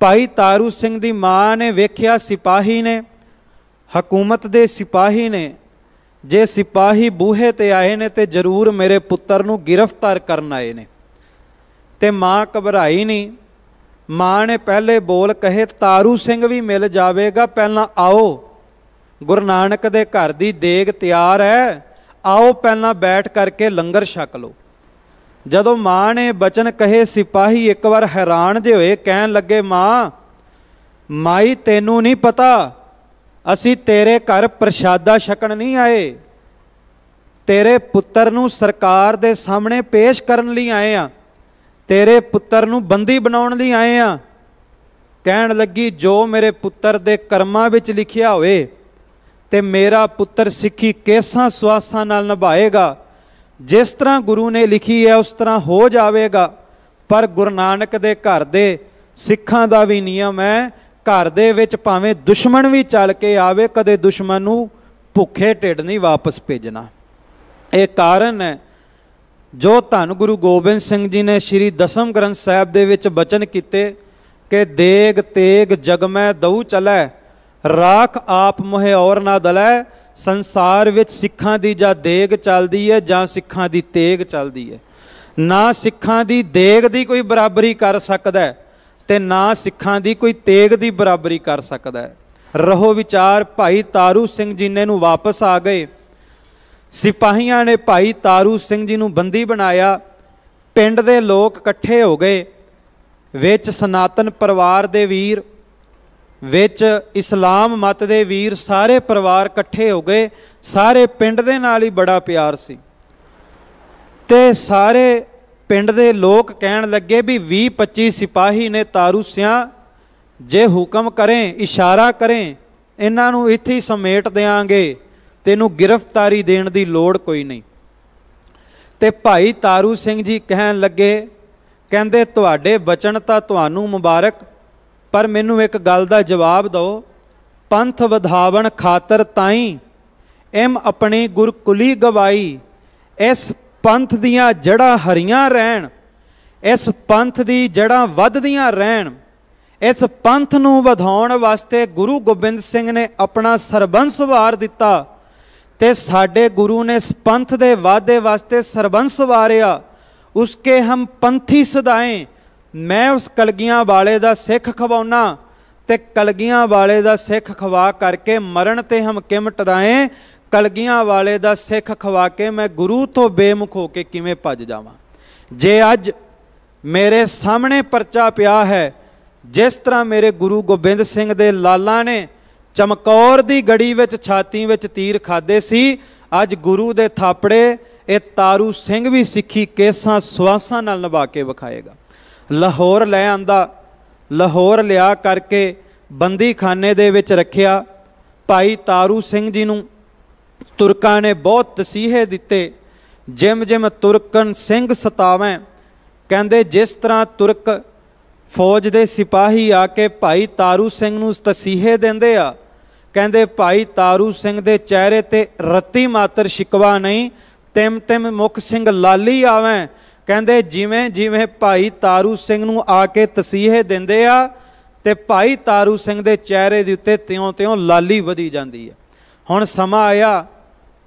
ਭਾਈ ਤਾਰੂ ਸਿੰਘ ਦੀ ਮਾਂ ਨੇ ਵੇਖਿਆ ਸਿਪਾਹੀ ਨੇ ਹਕੂਮਤ ਦੇ ਸਿਪਾਹੀ ਨੇ ਜੇ ਸਿਪਾਹੀ ਬੂਹੇ ਤੇ ਆਏ ਨੇ ਤੇ ਜ਼ਰੂਰ ਮੇਰੇ ਪੁੱਤਰ ਨੂੰ ਗ੍ਰਿਫਤਾਰ ਕਰਨ ਆਏ ਨੇ ਤੇ ਮਾਂ ਘਬਰਾਈ ਨਹੀਂ ਮਾਂ ਨੇ ਪਹਿਲੇ ਬੋਲ ਕਹੇ ਤਾਰੂ ਸਿੰਘ ਵੀ ਮਿਲ ਜਾਵੇਗਾ ਪਹਿਲਾਂ ਆਓ ਗੁਰੂ ਨਾਨਕ ਦੇ ਘਰ ਦੀ ਦੇਗ ਤਿਆਰ ਹੈ ਆਓ ਪਹਿਲਾਂ ਬੈਠ ਕਰਕੇ ਲੰਗਰ ਛਕ ਲਓ ਜਦੋਂ ਮਾਂ ਨੇ ਬਚਨ ਕਹੇ ਸਿਪਾਹੀ ਇੱਕ ਵਾਰ ਹੈਰਾਨ ਦੇ ਹੋਏ ਕਹਿਣ ਲੱਗੇ ਮਾਂ ਮਾਈ ਤੈਨੂੰ ਨਹੀਂ ਪਤਾ ਅਸੀਂ ਤੇਰੇ ਘਰ ਪ੍ਰਸ਼ਾਦਾ ਛਕਣ ਨਹੀਂ ਆਏ ਤੇਰੇ ਪੁੱਤਰ ਨੂੰ ਸਰਕਾਰ ਦੇ ਸਾਹਮਣੇ ਪੇਸ਼ ਕਰਨ ਲਈ ਆਏ ਆ ਤੇਰੇ ਪੁੱਤਰ ਨੂੰ ਬੰਦੀ ਬਣਾਉਣ ਲਈ ਆਏ ਆ ਕਹਿਣ ਲੱਗੀ ਜੋ ਮੇਰੇ ਪੁੱਤਰ ਦੇ ਕਰਮਾਂ ਵਿੱਚ ਲਿਖਿਆ ਹੋਵੇ ਤੇ ਮੇਰਾ ਪੁੱਤਰ ਸਿੱਖੀ ਕੇਸਾਂ ਸਵਾਸਾਂ ਨਾਲ ਨਿਭਾਏਗਾ ਜਿਸ ਤਰ੍ਹਾਂ ਗੁਰੂ ਨੇ ਲਿਖੀ ਹੈ ਉਸ ਤਰ੍ਹਾਂ ਹੋ ਜਾਵੇਗਾ ਪਰ ਗੁਰੂ ਨਾਨਕ ਦੇ ਘਰ ਦੇ ਸਿੱਖਾਂ ਦਾ ਵੀ ਨਿਯਮ ਹੈ ਘਰ ਦੇ ਵਿੱਚ ਭਾਵੇਂ ਦੁਸ਼ਮਣ ਵੀ ਚੱਲ ਕੇ ਆਵੇ ਕਦੇ ਦੁਸ਼ਮਣ ਨੂੰ ਭੁੱਖੇ ਢਿੱਡ ਨਹੀਂ ਵਾਪਸ ਭੇਜਣਾ ਇਹ ਕਾਰਨ ਹੈ ਜੋ ਧੰਨ ਗੁਰੂ ਗੋਬਿੰਦ ਸਿੰਘ ਜੀ ਨੇ ਸ੍ਰੀ ਦਸਮ ਗ੍ਰੰਥ ਸਾਹਿਬ ਦੇ ਵਿੱਚ ਬਚਨ ਕੀਤੇ ਕਿ ਦੇਗ ਤੇਗ ਜਗ ਮੈਂ ਦਉ ਚਲੈ ਰਾਖ ਆਪ ਮਹਿ ਔਰ ਨਾ ਦਲੈ ਸੰਸਾਰ ਵਿੱਚ ਸਿੱਖਾਂ ਦੀ ਜਾਂ ਦੇਗ ਚੱਲਦੀ ਹੈ ਜਾਂ ਸਿੱਖਾਂ ਦੀ ਤੇਗ ਚੱਲਦੀ ਹੈ ਨਾ ਸਿੱਖਾਂ ਦੀ ਦੇਗ ਦੀ ਕੋਈ ਬਰਾਬਰੀ ਕਰ ਸਕਦਾ ਹੈ ਤੇ ਨਾ ਸਿੱਖਾਂ ਦੀ ਕੋਈ ਤੇਗ ਦੀ ਬਰਾਬਰੀ ਕਰ ਸਕਦਾ ਹੈ ਰਹੋ ਵਿਚਾਰ ਭਾਈ ਤਾਰੂ ਸਿੰਘ ਜੀ ਨੇ ਨੂੰ ਵਾਪਸ ਆ ਗਏ ਸਿਪਾਹੀਆਂ ਨੇ ਭਾਈ ਤਾਰੂ ਸਿੰਘ ਜੀ ਨੂੰ ਬੰਦੀ ਬਣਾਇਆ ਪਿੰਡ ਦੇ ਲੋਕ ਇਕੱਠੇ ਹੋ ਗਏ ਵਿੱਚ ਸਨਾਤਨ ਪਰਿਵਾਰ ਦੇ ਵੀਰ ਵਿੱਚ ਇਸਲਾਮ ਮਤ ਦੇ ਵੀਰ ਸਾਰੇ ਪਰਿਵਾਰ ਇਕੱਠੇ ਹੋ ਗਏ ਸਾਰੇ ਪਿੰਡ ਦੇ ਨਾਲ ਹੀ ਬੜਾ ਪਿਆਰ ਸੀ ਤੇ ਸਾਰੇ ਪਿੰਡ ਦੇ ਲੋਕ ਕਹਿਣ ਲੱਗੇ ਵੀ 20 25 ਸਿਪਾਹੀ ਨੇ ਤਾਰੂ ਸਿਆਂ ਜੇ ਹੁਕਮ ਕਰੇ ਇਸ਼ਾਰਾ ਕਰੇ ਇਹਨਾਂ ਨੂੰ ਇੱਥੇ ਹੀ ਸਮੇਟ ਦੇਾਂਗੇ ਤੈਨੂੰ ਗ੍ਰਿਫਤਾਰੀ ਦੇਣ ਦੀ ਲੋੜ ਕੋਈ ਨਹੀਂ ਤੇ ਭਾਈ ਤਾਰੂ ਸਿੰਘ ਜੀ ਕਹਿਣ ਲੱਗੇ ਕਹਿੰਦੇ ਤੁਹਾਡੇ ਬਚਨ ਤਾਂ ਤੁਹਾਨੂੰ ਮੁਬਾਰਕ ਪਰ ਮੈਨੂੰ ਇੱਕ ਗੱਲ ਦਾ ਜਵਾਬ ਦਿਓ ਪੰਥ ਵਧਾਵਣ ਖਾਤਰ ਤਾਈ ਐਮ ਆਪਣੀ ਗੁਰਕੁਲੀ ਗਵਾਈ ਇਸ ਪੰਥ ਦੀਆਂ ਜੜਾਂ ਹਰੀਆਂ ਰਹਿਣ ਇਸ ਪੰਥ ਦੀ ਜੜਾਂ ਵੱਧਦੀਆਂ ਰਹਿਣ ਇਸ ਪੰਥ ਨੂੰ ਵਧਾਉਣ ਵਾਸਤੇ ਗੁਰੂ ਗੋਬਿੰਦ ਸਿੰਘ ਨੇ ਆਪਣਾ ਸਰਬੰਸ ਵਾਰ ਦਿੱਤਾ ਤੇ ਸਾਡੇ ਗੁਰੂ ਨੇ ਇਸ ਪੰਥ ਦੇ ਵਾਅਦੇ ਵਾਸਤੇ ਸਰਬੰਸ ਵਾਰਿਆ ਉਸਕੇ ਹਮ ਪੰਥੀ ਸਦਾਏ ਮੈਂ ਉਸ ਕਲਗੀਆਂ ਵਾਲੇ ਦਾ ਸਿੱਖ ਖਵਾਉਣਾ ਤੇ ਕਲਗੀਆਂ ਵਾਲੇ ਦਾ ਸਿੱਖ ਖਵਾ ਕਰਕੇ ਮਰਨ ਤੇ ਹਮ ਕਿਮ ਟਰਾਏ ਕਲਗੀਆਂ ਵਾਲੇ ਦਾ ਸਿੱਖ ਖਵਾ ਕੇ ਮੈਂ ਗੁਰੂ ਤੋਂ ਬੇਮੁਖ ਹੋ ਕੇ ਕਿਵੇਂ ਭੱਜ ਜਾਵਾਂ ਜੇ ਅੱਜ ਮੇਰੇ ਸਾਹਮਣੇ ਪਰਚਾ ਪਿਆ ਹੈ ਜਿਸ ਤਰ੍ਹਾਂ ਮੇਰੇ ਗੁਰੂ ਗੋਬਿੰਦ ਸਿੰਘ ਦੇ ਲਾਲਾਂ ਨੇ ਚਮਕੌਰ ਦੀ ਗੜੀ ਵਿੱਚ ਛਾਤੀ ਵਿੱਚ ਤੀਰ ਖਾਦੇ ਸੀ ਅੱਜ ਗੁਰੂ ਦੇ ਥਾਪੜੇ ਇਹ ਤਾਰੂ ਸਿੰਘ ਵੀ ਸਿੱਖੀ ਕੇਸਾਂ ਸਵਾਸਾਂ ਨਾਲ ਨਿਭਾ ਕੇ ਵਿਖਾਏਗਾ ਲਾਹੌਰ ਲੈ ਆਂਦਾ ਲਾਹੌਰ ਲਿਆ ਕਰਕੇ ਬੰਦੀਖਾਨੇ ਦੇ ਵਿੱਚ ਰੱਖਿਆ ਭਾਈ ਤਾਰੂ ਸਿੰਘ ਜੀ ਨੂੰ ਤੁਰਕਾਂ ਨੇ ਬਹੁਤ ਤਸੀਹੇ ਦਿੱਤੇ ਜਿਮ ਜਿਮ ਤੁਰਕਨ ਸਿੰਘ ਸਤਾਵੇਂ ਕਹਿੰਦੇ ਜਿਸ ਤਰ੍ਹਾਂ ਤੁਰਕ ਫੌਜ ਦੇ ਸਿਪਾਹੀ ਆ ਕੇ ਭਾਈ ਤਾਰੂ ਸਿੰਘ ਨੂੰ ਤਸੀਹੇ ਦਿੰਦੇ ਆ ਕਹਿੰਦੇ ਭਾਈ ਤਾਰੂ ਸਿੰਘ ਦੇ ਚਿਹਰੇ ਤੇ ਰੱਤੀ ਮਾਤਰ ਸ਼ਿਕਵਾ ਨਹੀਂ ਤਿਮ ਤਿਮ ਮੁਖ ਸਿੰਘ ਲਾਲੀ ਆਵੇਂ ਕਹਿੰਦੇ ਜਿਵੇਂ ਜਿਵੇਂ ਭਾਈ ਤਾਰੂ ਸਿੰਘ ਨੂੰ ਆ ਕੇ ਤਸੀਹੇ ਦਿੰਦੇ ਆ ਤੇ ਭਾਈ ਤਾਰੂ ਸਿੰਘ ਦੇ ਚਿਹਰੇ ਦੇ ਉੱਤੇ ਤਿਉਂ-ਤਿਉਂ ਲਾਲੀ ਵਧੀ ਜਾਂਦੀ ਹੈ ਹੁਣ ਸਮਾਂ ਆਇਆ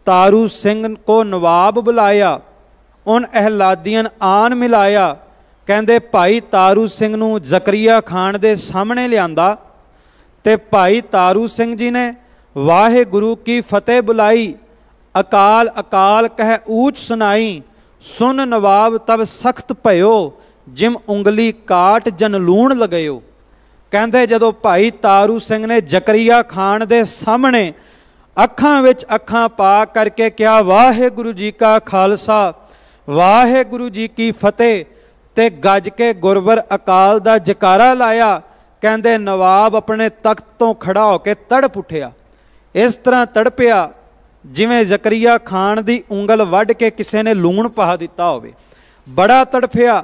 ਤਾਰੂ ਸਿੰਘ ਕੋ ਨਵਾਬ ਬੁਲਾਇਆ ਉਹਨ ਅਹਲਾਦੀਆਂ ਆਨ ਮਿਲਾਇਆ ਕਹਿੰਦੇ ਭਾਈ ਤਾਰੂ ਸਿੰਘ ਨੂੰ ਜ਼ਕਰੀਆ ਖਾਨ ਦੇ ਸਾਹਮਣੇ ਲਿਆਂਦਾ ਤੇ ਭਾਈ ਤਾਰੂ ਸਿੰਘ ਜੀ ਨੇ ਵਾਹਿਗੁਰੂ ਕੀ ਫਤਿਹ ਬੁਲਾਈ ਅਕਾਲ ਅਕਾਲ ਕਹਿ ਊਚ ਸੁਨਾਈ ਸੁਨ ਨਵਾਬ ਤਬ ਸਖਤ ਭਇਓ ਜਿਮ ਉਂਗਲੀ ਕਾਟ ਜਨ ਲੂਣ ਲਗਇਓ ਕਹਿੰਦੇ ਜਦੋਂ ਭਾਈ ਤਾਰੂ ਸਿੰਘ ਨੇ ਜ਼ਕਰੀਆ ਖਾਨ ਦੇ ਸਾਹਮਣੇ ਅੱਖਾਂ ਵਿੱਚ ਅੱਖਾਂ ਪਾ ਕਰਕੇ ਕਿਹਾ ਵਾਹਿਗੁਰੂ ਜੀ ਕਾ ਖਾਲਸਾ ਵਾਹਿਗੁਰੂ ਜੀ ਕੀ ਫਤਿਹ ਤੇ ਗੱਜ ਕੇ ਗੁਰਵਰ ਅਕਾਲ ਦਾ ਜਕਾਰਾ ਲਾਇਆ ਕਹਿੰਦੇ ਨਵਾਬ ਆਪਣੇ ਤਖਤ ਤੋਂ ਖੜਾ ਹੋ ਕੇ ਤੜਪ ਉੱਠਿਆ ਇਸ ਤਰ੍ਹਾਂ ਤੜਪਿਆ ਜਿਵੇਂ ਜ਼ਕਰੀਆ ਖਾਨ ਦੀ ਉਂਗਲ ਵੱਢ ਕੇ ਕਿਸੇ ਨੇ ਲੂਣ ਪਾ ਦਿੱਤਾ ਹੋਵੇ ਬੜਾ ਤੜਫਿਆ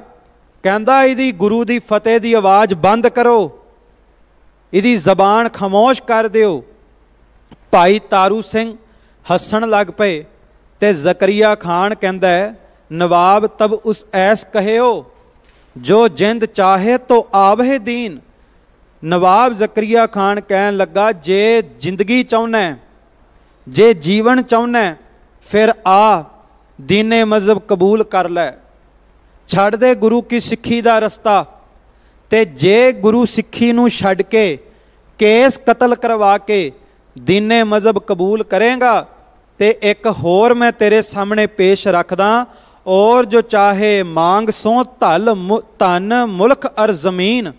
ਕਹਿੰਦਾ ਇਹਦੀ ਗੁਰੂ ਦੀ ਫਤਿਹ ਦੀ ਆਵਾਜ਼ ਬੰਦ ਕਰੋ ਇਹਦੀ ਜ਼ਬਾਨ ਖਮੋਸ਼ ਕਰ ਦਿਓ ਭਾਈ ਤਾਰੂ ਸਿੰਘ ਹੱਸਣ ਲੱਗ ਪਏ ਤੇ ਜ਼ਕਰੀਆ ਖਾਨ ਕਹਿੰਦਾ ਨਵਾਬ ਤਬ ਉਸ ਐਸ ਕਹਿਓ ਜੋ ਜਿੰਦ ਚਾਹੇ ਤੋ ਆਵਹਿ ਦੀਨ ਨਵਾਬ ਜ਼ਕਰੀਆ ਖਾਨ ਕਹਿਣ ਲੱਗਾ ਜੇ ਜ਼ਿੰਦਗੀ ਚਾਹੁੰਨਾ ਜੇ ਜੀਵਨ ਚਾਹੁੰਨਾ ਫਿਰ ਆ ਦੀਨੇ ਮਜ਼ਹਬ ਕਬੂਲ ਕਰ ਲੈ ਛੱਡ ਦੇ ਗੁਰੂ ਕੀ ਸਿੱਖੀ ਦਾ ਰਸਤਾ ਤੇ ਜੇ ਗੁਰੂ ਸਿੱਖੀ ਨੂੰ ਛੱਡ ਕੇ ਕੇਸ ਕਤਲ ਕਰਵਾ ਕੇ ਦੀਨੇ ਮਜ਼ਹਬ ਕਬੂਲ ਕਰੇਗਾ ਤੇ ਇੱਕ ਹੋਰ ਮੈਂ ਤੇਰੇ ਸਾਹਮਣੇ ਪੇਸ਼ ਰੱਖਦਾ ਔਰ ਜੋ ਚਾਹੇ ਮੰਗ ਸੋ ਧਲ ਧਨ ਮੁਲਕ ਅਰ ਜ਼ਮੀਨ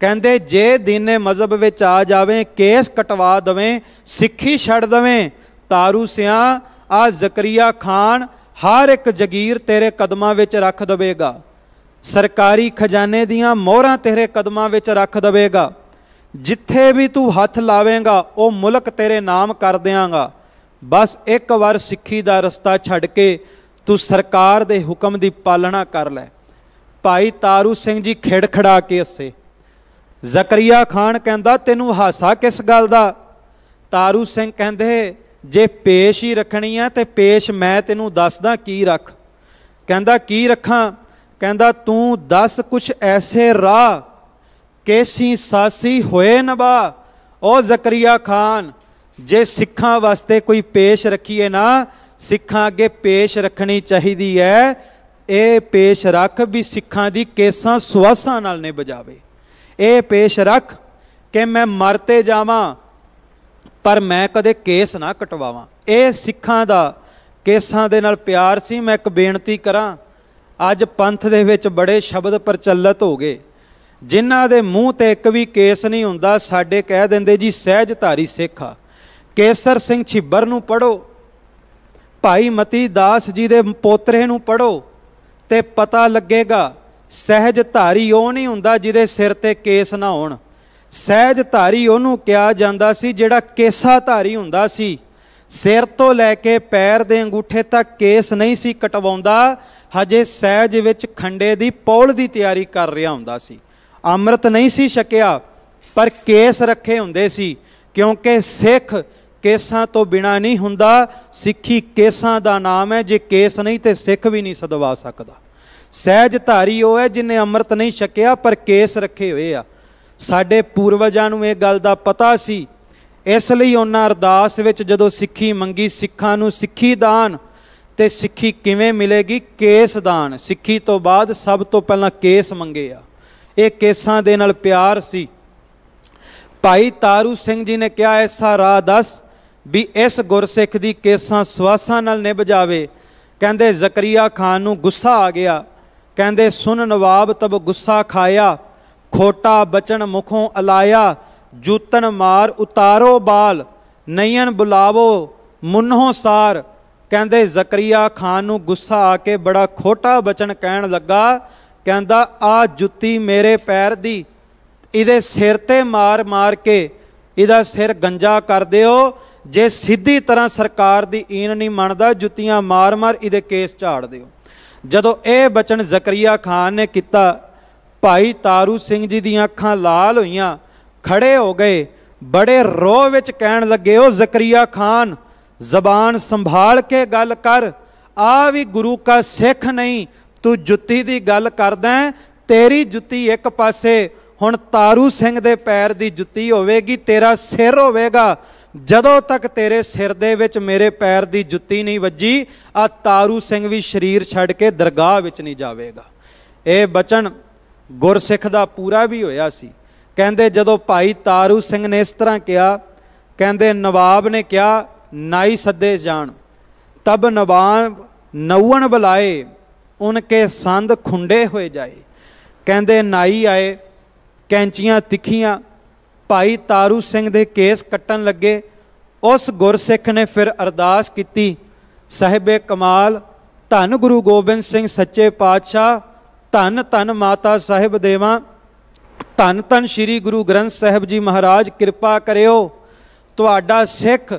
ਕਹਿੰਦੇ ਜੇ ਦੀਨੇ ਮਜ਼ਹਬ ਵਿੱਚ ਆ ਜਾਵੇਂ ਕੇਸ ਕਟਵਾ ਦਵੇਂ ਸਿੱਖੀ ਛੱਡ ਦਵੇਂ ਤਾਰੂ ਸਿਆ ਆ ਜ਼ਕਰੀਆ ਖਾਨ ਹਰ ਇੱਕ ਜਗੀਰ ਤੇਰੇ ਕਦਮਾਂ ਵਿੱਚ ਰੱਖ ਦਵੇਗਾ ਸਰਕਾਰੀ ਖਜ਼ਾਨੇ ਦੀਆਂ ਮੋਹਰਾਂ ਤੇਰੇ ਕਦਮਾਂ ਵਿੱਚ ਰੱਖ ਦਵੇਗਾ ਜਿੱਥੇ ਵੀ ਤੂੰ ਹੱਥ ਲਾਵੇਂਗਾ ਉਹ ਮੁਲਕ ਤੇਰੇ ਨਾਮ ਕਰ ਦੇਵਾਂਗਾ ਬਸ ਇੱਕ ਵਾਰ ਸਿੱਖੀ ਦਾ ਰਸਤਾ ਛੱਡ ਕੇ ਤੂੰ ਸਰਕਾਰ ਦੇ ਹੁਕਮ ਦੀ ਪਾਲਣਾ ਕਰ ਲੈ ਭਾਈ ਤਾਰੂ ਸਿੰਘ ਜੀ ਖਿੜਖੜਾ ਕੇ ਹੱਸੇ ਜ਼ਕਰੀਆ ਖਾਨ ਕਹਿੰਦਾ ਤੈਨੂੰ ਹਾਸਾ ਕਿਸ ਗੱਲ ਦਾ ਤਾਰੂ ਸਿੰਘ ਕਹਿੰਦੇ ਜੇ ਪੇਸ਼ ਹੀ ਰੱਖਣੀ ਆ ਤੇ ਪੇਸ਼ ਮੈਂ ਤੈਨੂੰ ਦੱਸਦਾ ਕੀ ਰੱਖ ਕਹਿੰਦਾ ਕੀ ਰੱਖਾਂ ਕਹਿੰਦਾ ਤੂੰ ਦੱਸ ਕੁਛ ਐਸੇ ਰਾਹ ਕੇਸੀ ਸਾਸੀ ਹੋਏ ਨਬਾ ਉਹ ਜ਼ਕਰੀਆ ਖਾਨ ਜੇ ਸਿੱਖਾਂ ਵਾਸਤੇ ਕੋਈ ਪੇਸ਼ ਰੱਖੀਏ ਨਾ ਸਿੱਖਾਂ ਅੱਗੇ ਪੇਸ਼ ਰੱਖਣੀ ਚਾਹੀਦੀ ਐ ਇਹ ਪੇਸ਼ ਰੱਖ ਵੀ ਸਿੱਖਾਂ ਦੀ ਕੇਸਾਂ ਸੁਆਸਾਂ ਨਾਲ ਨੇ ਬਜਾਵੇ ਇਹ ਪੇਸ਼ ਰੱਖ ਕਿ ਮੈਂ ਮਰਤੇ ਜਾਵਾਂ ਪਰ ਮੈਂ ਕਦੇ ਕੇਸ ਨਾ ਕਟਵਾਵਾਂ ਇਹ ਸਿੱਖਾਂ ਦਾ ਕੇਸਾਂ ਦੇ ਨਾਲ ਪਿਆਰ ਸੀ ਮੈਂ ਇੱਕ ਬੇਨਤੀ ਕਰਾਂ ਅੱਜ ਪੰਥ ਦੇ ਵਿੱਚ ਬੜੇ ਸ਼ਬਦ ਪ੍ਰਚਲਿਤ ਹੋ ਗਏ ਜਿਨ੍ਹਾਂ ਦੇ ਮੂੰਹ ਤੇ ਇੱਕ ਵੀ ਕੇਸ ਨਹੀਂ ਹੁੰਦਾ ਸਾਡੇ ਕਹਿ ਦਿੰਦੇ ਜੀ ਸਹਿਜਧਾਰੀ ਸਿੱਖ ਆ ਕੇਸਰ ਸਿੰਘ ਛਿੱਬਰ ਨੂੰ ਪੜੋ ਭਾਈ ਮਤੀ ਦਾਸ ਜੀ ਦੇ ਪੋਤਰੇ ਨੂੰ ਪੜੋ ਤੇ ਪਤਾ ਲੱਗੇਗਾ ਸਹਿਜ ਧਾਰੀ ਉਹ ਨਹੀਂ ਹੁੰਦਾ ਜਿਹਦੇ ਸਿਰ ਤੇ ਕੇਸ ਨਾ ਹੋਣ ਸਹਿਜ ਧਾਰੀ ਉਹਨੂੰ ਕਿਹਾ ਜਾਂਦਾ ਸੀ ਜਿਹੜਾ ਕੇਸਾ ਧਾਰੀ ਹੁੰਦਾ ਸੀ ਸਿਰ ਤੋਂ ਲੈ ਕੇ ਪੈਰ ਦੇ ਅੰਗੂਠੇ ਤੱਕ ਕੇਸ ਨਹੀਂ ਸੀ ਕਟਵਾਉਂਦਾ ਹਜੇ ਸਹਿਜ ਵਿੱਚ ਖੰਡੇ ਦੀ ਪੌਲ ਦੀ ਤਿਆਰੀ ਕਰ ਰਿਹਾ ਹੁੰਦਾ ਸੀ ਅੰਮ੍ਰਿਤ ਨਹੀਂ ਸੀ ਛਕਿਆ ਪਰ ਕੇਸ ਰੱਖੇ ਹੁੰਦੇ ਸੀ ਕਿਉਂਕਿ ਸਿੱਖ ਕੇਸਾਂ ਤੋਂ ਬਿਨਾ ਨਹੀਂ ਹੁੰਦਾ ਸਿੱਖੀ ਕੇਸਾਂ ਦਾ ਨਾਮ ਹੈ ਜੇ ਕੇਸ ਨਹੀਂ ਤੇ ਸਿੱਖ ਵੀ ਨਹੀਂ ਸਦਵਾ ਸਕਦਾ ਸਹਿਜ ਧਾਰੀ ਉਹ ਹੈ ਜਿਨੇ ਅੰਮ੍ਰਿਤ ਨਹੀਂ ਛਕਿਆ ਪਰ ਕੇਸ ਰੱਖੇ ਹੋਏ ਆ ਸਾਡੇ ਪੂਰਵਜਾਂ ਨੂੰ ਇਹ ਗੱਲ ਦਾ ਪਤਾ ਸੀ ਇਸ ਲਈ ਉਹਨਾਂ ਅਰਦਾਸ ਵਿੱਚ ਜਦੋਂ ਸਿੱਖੀ ਮੰਗੀ ਸਿੱਖਾਂ ਨੂੰ ਸਿੱਖੀ ਦਾਨ ਤੇ ਸਿੱਖੀ ਕਿਵੇਂ ਮਿਲੇਗੀ ਕੇਸ ਦਾਨ ਸਿੱਖੀ ਤੋਂ ਬਾਅਦ ਸਭ ਤੋਂ ਪਹਿਲਾਂ ਕੇਸ ਮੰਗੇ ਆ ਇਹ ਕੇਸਾਂ ਦੇ ਨਾਲ ਪਿਆਰ ਸੀ ਭਾਈ ਤਾਰੂ ਸਿੰਘ ਜੀ ਨੇ ਕਿਹਾ ਐਸਾ ਰਾਹ ਦੱਸ ਵੀ ਇਸ ਗੁਰਸਿੱਖ ਦੀ ਕੇਸਾਂ ਸਵਾਸਾਂ ਨਾਲ ਨਿਭ ਜਾਵੇ ਕਹਿੰਦੇ ਜ਼ਕਰੀਆ ਖਾਨ ਨੂੰ ਗੁੱਸਾ ਆ ਗਿਆ ਕਹਿੰਦੇ ਸੁਨ ਨਵਾਬ ਤਬ ਗੁੱਸਾ ਖਾਇਆ ਖੋਟਾ ਬਚਨ ਮੁਖੋਂ ਅਲਾਇਆ ਜੂਤਨ ਮਾਰ ਉਤਾਰੋ ਬਾਲ ਨਈਨ ਬੁਲਾਵੋ ਮੁੰਨੋਂ ਸਾਰ ਕਹਿੰਦੇ ਜ਼ਕਰੀਆ ਖਾਨ ਨੂੰ ਗੁੱਸਾ ਆ ਕੇ ਬੜਾ ਖੋਟਾ ਬਚਨ ਕਹਿਣ ਲੱਗਾ ਕਹਿੰਦਾ ਆ ਜੁੱਤੀ ਮੇਰੇ ਪੈਰ ਦੀ ਇਹਦੇ ਸਿਰ ਤੇ ਮਾਰ ਮਾਰ ਕੇ ਇਹਦਾ ਸਿਰ ਗੰਜਾ ਕਰ ਦਿਓ ਜੇ ਸਿੱਧੀ ਤਰ੍ਹਾਂ ਸਰਕਾਰ ਦੀ ਈਨ ਨਹੀਂ ਮੰਨਦਾ ਜੁੱਤੀਆਂ ਮਾਰ ਮਾਰ ਇਹਦੇ ਕੇਸ ਝਾੜ ਦਿਓ ਜਦੋਂ ਇਹ ਬਚਨ ਜ਼ਕਰੀਆ ਖਾਨ ਨੇ ਕੀਤਾ ਭਾਈ ਤਾਰੂ ਸਿੰਘ ਜੀ ਦੀਆਂ ਅੱਖਾਂ ਲਾਲ ਹੋਈਆਂ ਖੜੇ ਹੋ ਗਏ ਬੜੇ ਰੋਹ ਵਿੱਚ ਕਹਿਣ ਲੱਗੇ ਉਹ ਜ਼ਕਰੀਆ ਖਾਨ ਜ਼ਬਾਨ ਸੰਭਾਲ ਕੇ ਗੱਲ ਕਰ ਆ ਵੀ ਗੁਰੂ ਕਾ ਸਿੱਖ ਨਹੀਂ ਤੂੰ ਜੁੱਤੀ ਦੀ ਗੱਲ ਕਰਦਾ ਤੇਰੀ ਜੁੱਤੀ ਇੱਕ ਪਾਸੇ ਹੁਣ ਤਾਰੂ ਸਿੰਘ ਦੇ ਪੈਰ ਦੀ ਜੁੱਤੀ ਹੋਵੇਗੀ ਤੇਰਾ ਸਿਰ ਹੋਵੇਗਾ ਜਦੋਂ ਤੱਕ ਤੇਰੇ ਸਿਰ ਦੇ ਵਿੱਚ ਮੇਰੇ ਪੈਰ ਦੀ ਜੁੱਤੀ ਨਹੀਂ ਵੱਜੀ ਆ ਤਾਰੂ ਸਿੰਘ ਵੀ ਸਰੀਰ ਛੱਡ ਕੇ ਦਰਗਾਹ ਵਿੱਚ ਨਹੀਂ ਜਾਵੇਗਾ ਇਹ ਬਚਨ ਗੁਰਸਿੱਖ ਦਾ ਪੂਰਾ ਵੀ ਹੋਇਆ ਸੀ ਕਹਿੰਦੇ ਜਦੋਂ ਭਾਈ ਤਾਰੂ ਸਿੰਘ ਨੇ ਇਸ ਤਰ੍ਹਾਂ ਕਿਹਾ ਕਹਿੰਦੇ ਨਵਾਬ ਨੇ ਕਿਹਾ ਨਾਈ ਸੱਦੇ ਜਾਣ ਤਬ ਨਵਾਨ ਨਵਣ ਬੁਲਾਏ ਉਨਕੇ ਸੰਦ ਖੁੰਡੇ ਹੋਏ ਜਾਏ ਕਹਿੰਦੇ ਨਾਈ ਆਏ ਕੈਂਚੀਆਂ ਤਿੱਖੀਆਂ ਭਾਈ ਤਾਰੂ ਸਿੰਘ ਦੇ ਕੇਸ ਕੱਟਣ ਲੱਗੇ ਉਸ ਗੁਰਸਿੱਖ ਨੇ ਫਿਰ ਅਰਦਾਸ ਕੀਤੀ ਸਹਿਬੇ ਕਮਾਲ ਧੰਨ ਗੁਰੂ ਗੋਬਿੰਦ ਸਿੰਘ ਸੱਚੇ ਪਾਤਸ਼ਾਹ ਧੰਨ ਧੰਨ ਮਾਤਾ ਸਾਹਿਬ ਦੇਵਾ ਧੰਨ ਧੰਨ ਸ੍ਰੀ ਗੁਰੂ ਗ੍ਰੰਥ ਸਾਹਿਬ ਜੀ ਮਹਾਰਾਜ ਕਿਰਪਾ ਕਰਿਓ ਤੁਹਾਡਾ ਸਿੱਖ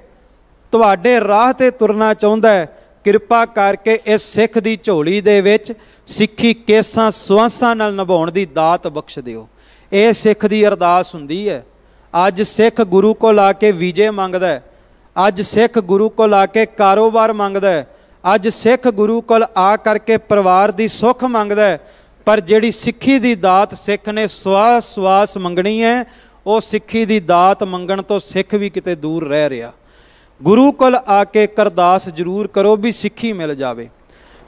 ਤੁਹਾਡੇ ਰਾਹ ਤੇ ਤੁਰਨਾ ਚਾਹੁੰਦਾ ਹੈ ਕਿਰਪਾ ਕਰਕੇ ਇਸ ਸਿੱਖ ਦੀ ਝੋਲੀ ਦੇ ਵਿੱਚ ਸਿੱਖੀ ਕੇਸਾਂ ਸਵਾਸਾਂ ਨਾਲ ਨਿਭਾਉਣ ਦੀ ਦਾਤ ਬਖਸ਼ ਦਿਓ ਇਹ ਸਿੱਖ ਦੀ ਅਰਦਾਸ ਹੁੰਦੀ ਹੈ ਅੱਜ ਸਿੱਖ ਗੁਰੂ ਕੋ ਲਾ ਕੇ ਵੀਜੇ ਮੰਗਦਾ ਹੈ ਅੱਜ ਸਿੱਖ ਗੁਰੂ ਕੋ ਲਾ ਕੇ ਕਾਰੋਬਾਰ ਮੰਗਦਾ ਹੈ ਅੱਜ ਸਿੱਖ ਗੁਰੂ ਕੋਲ ਆ ਕਰਕੇ ਪਰਿਵਾਰ ਦੀ ਸੁੱਖ ਮੰਗਦਾ ਹੈ ਪਰ ਜਿਹੜੀ ਸਿੱਖੀ ਦੀ ਦਾਤ ਸਿੱਖ ਨੇ ਸਵਾਸ ਸਵਾਸ ਮੰਗਣੀ ਹੈ ਉਹ ਸਿੱਖੀ ਦੀ ਦਾਤ ਮੰਗਣ ਤੋਂ ਸਿੱਖ ਵੀ ਕਿਤੇ ਦੂਰ ਰਹਿ ਰਿਹਾ ਗੁਰੂ ਕੋਲ ਆ ਕੇ ਕਰਦਾਸ ਜ਼ਰੂਰ ਕਰੋ ਵੀ ਸਿੱਖੀ ਮਿਲ ਜਾਵੇ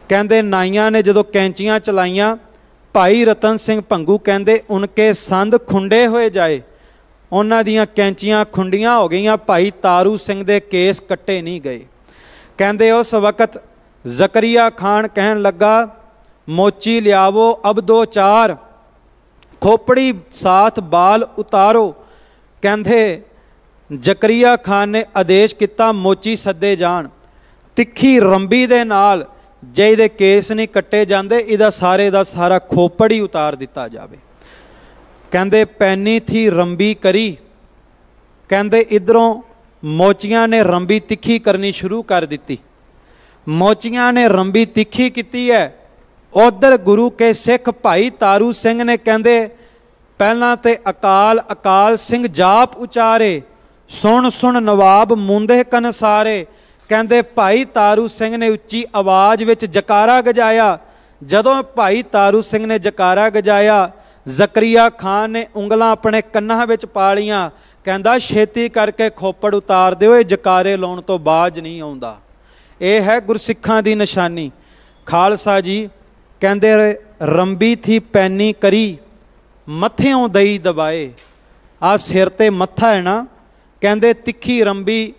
ਕਹਿੰਦੇ ਨਾਈਆਂ ਨੇ ਜਦੋਂ ਕੈਂਚੀਆਂ ਚਲਾਈਆਂ ਭਾਈ ਰਤਨ ਸਿੰਘ ਭੰਗੂ ਕਹਿੰਦੇ ਉਨਕੇ ਸੰਦ ਖੁੰਡੇ ਹੋਏ ਜਾਏ ਉਹਨਾਂ ਦੀਆਂ ਕੈਂਚੀਆਂ ਖੁੰਡੀਆਂ ਹੋ ਗਈਆਂ ਭਾਈ ਤਾਰੂ ਸਿੰਘ ਦੇ ਕੇਸ ਕੱਟੇ ਨਹੀਂ ਗਏ ਕਹਿੰਦੇ ਉਸ ਵਕਤ ਜ਼ਕਰੀਆ ਖਾਨ ਕਹਿਣ ਲੱਗਾ ਮੋਚੀ ਲਿਆਵੋ ਅਬ ਦੋ ਚਾਰ ਖੋਪੜੀ ਸਾਥ ਬਾਲ ਉਤਾਰੋ ਕਹਿੰਦੇ ਜ਼ਕਰੀਆ ਖਾਨ ਨੇ ਆਦੇਸ਼ ਕੀਤਾ ਮੋਚੀ ਸੱਦੇ ਜਾਣ ਤਿੱਖੀ ਰੰਬੀ ਦੇ ਨਾਲ ਜਿਹਦੇ ਕੇਸ ਨਹੀਂ ਕੱਟੇ ਜਾਂਦੇ ਇਹਦਾ ਸਾਰੇ ਦਾ ਸਾਰਾ ਖੋਪੜੀ ਉਤਾਰ ਦਿੱਤਾ ਜਾਵੇ ਕਹਿੰਦੇ ਪੈਨੀ ਥੀ ਰੰਬੀ ਕਰੀ ਕਹਿੰਦੇ ਇਧਰੋਂ ਮੋਚੀਆਂ ਨੇ ਰੰਬੀ ਤਿੱਖੀ ਕਰਨੀ ਸ਼ੁਰੂ ਕਰ ਦਿੱਤੀ ਮੋਚੀਆਂ ਨੇ ਰੰਬੀ ਤਿੱਖੀ ਕੀਤੀ ਹੈ ਉਧਰ ਗੁਰੂ ਕੇ ਸਿੱਖ ਭਾਈ ਤਾਰੂ ਸਿੰਘ ਨੇ ਕਹਿੰਦੇ ਪਹਿਲਾਂ ਤੇ ਅਕਾਲ ਅਕਾਲ ਸਿੰਘ ਜਾਪ ਉਚਾਰੇ ਸੁਣ ਸੁਣ ਨਵਾਬ ਮੁੰਦੇ ਕਨ ਸਾਰੇ ਕਹਿੰਦੇ ਭਾਈ ਤਾਰੂ ਸਿੰਘ ਨੇ ਉੱਚੀ ਆਵਾਜ਼ ਵਿੱਚ ਜਕਾਰਾ ਗਜਾਇਆ ਜਦੋਂ ਭਾਈ ਤਾਰੂ ਸਿੰਘ ਨੇ ਜਕਾਰਾ ਗਜਾਇਆ ਜ਼ਕਰੀਆ ਖਾਨ ਨੇ ਉਂਗਲਾਂ ਆਪਣੇ ਕੰਨਾਂ ਵਿੱਚ ਪਾ ਲੀਆਂ ਕਹਿੰਦਾ ਛੇਤੀ ਕਰਕੇ ਖੋਪੜ ਉਤਾਰ ਦਿਓ ਇਹ ਜਕਾਰੇ ਲਾਉਣ ਤੋਂ ਬਾਜ ਨਹੀਂ ਆਉਂਦਾ ਇਹ ਹੈ ਗੁਰਸਿੱਖਾਂ ਦੀ ਨਿਸ਼ਾਨੀ ਖਾਲਸਾ ਜੀ ਕਹਿੰਦੇ ਰੰਬੀ ਥੀ ਪੈਨੀ ਕਰੀ ਮੱਥਿਓਂ ਦਈ ਦਬਾਏ ਆ ਸਿਰ ਤੇ ਮੱਥਾ ਹੈ ਨਾ ਕਹਿੰਦੇ ਤਿੱਖੀ ਰੰਬੀ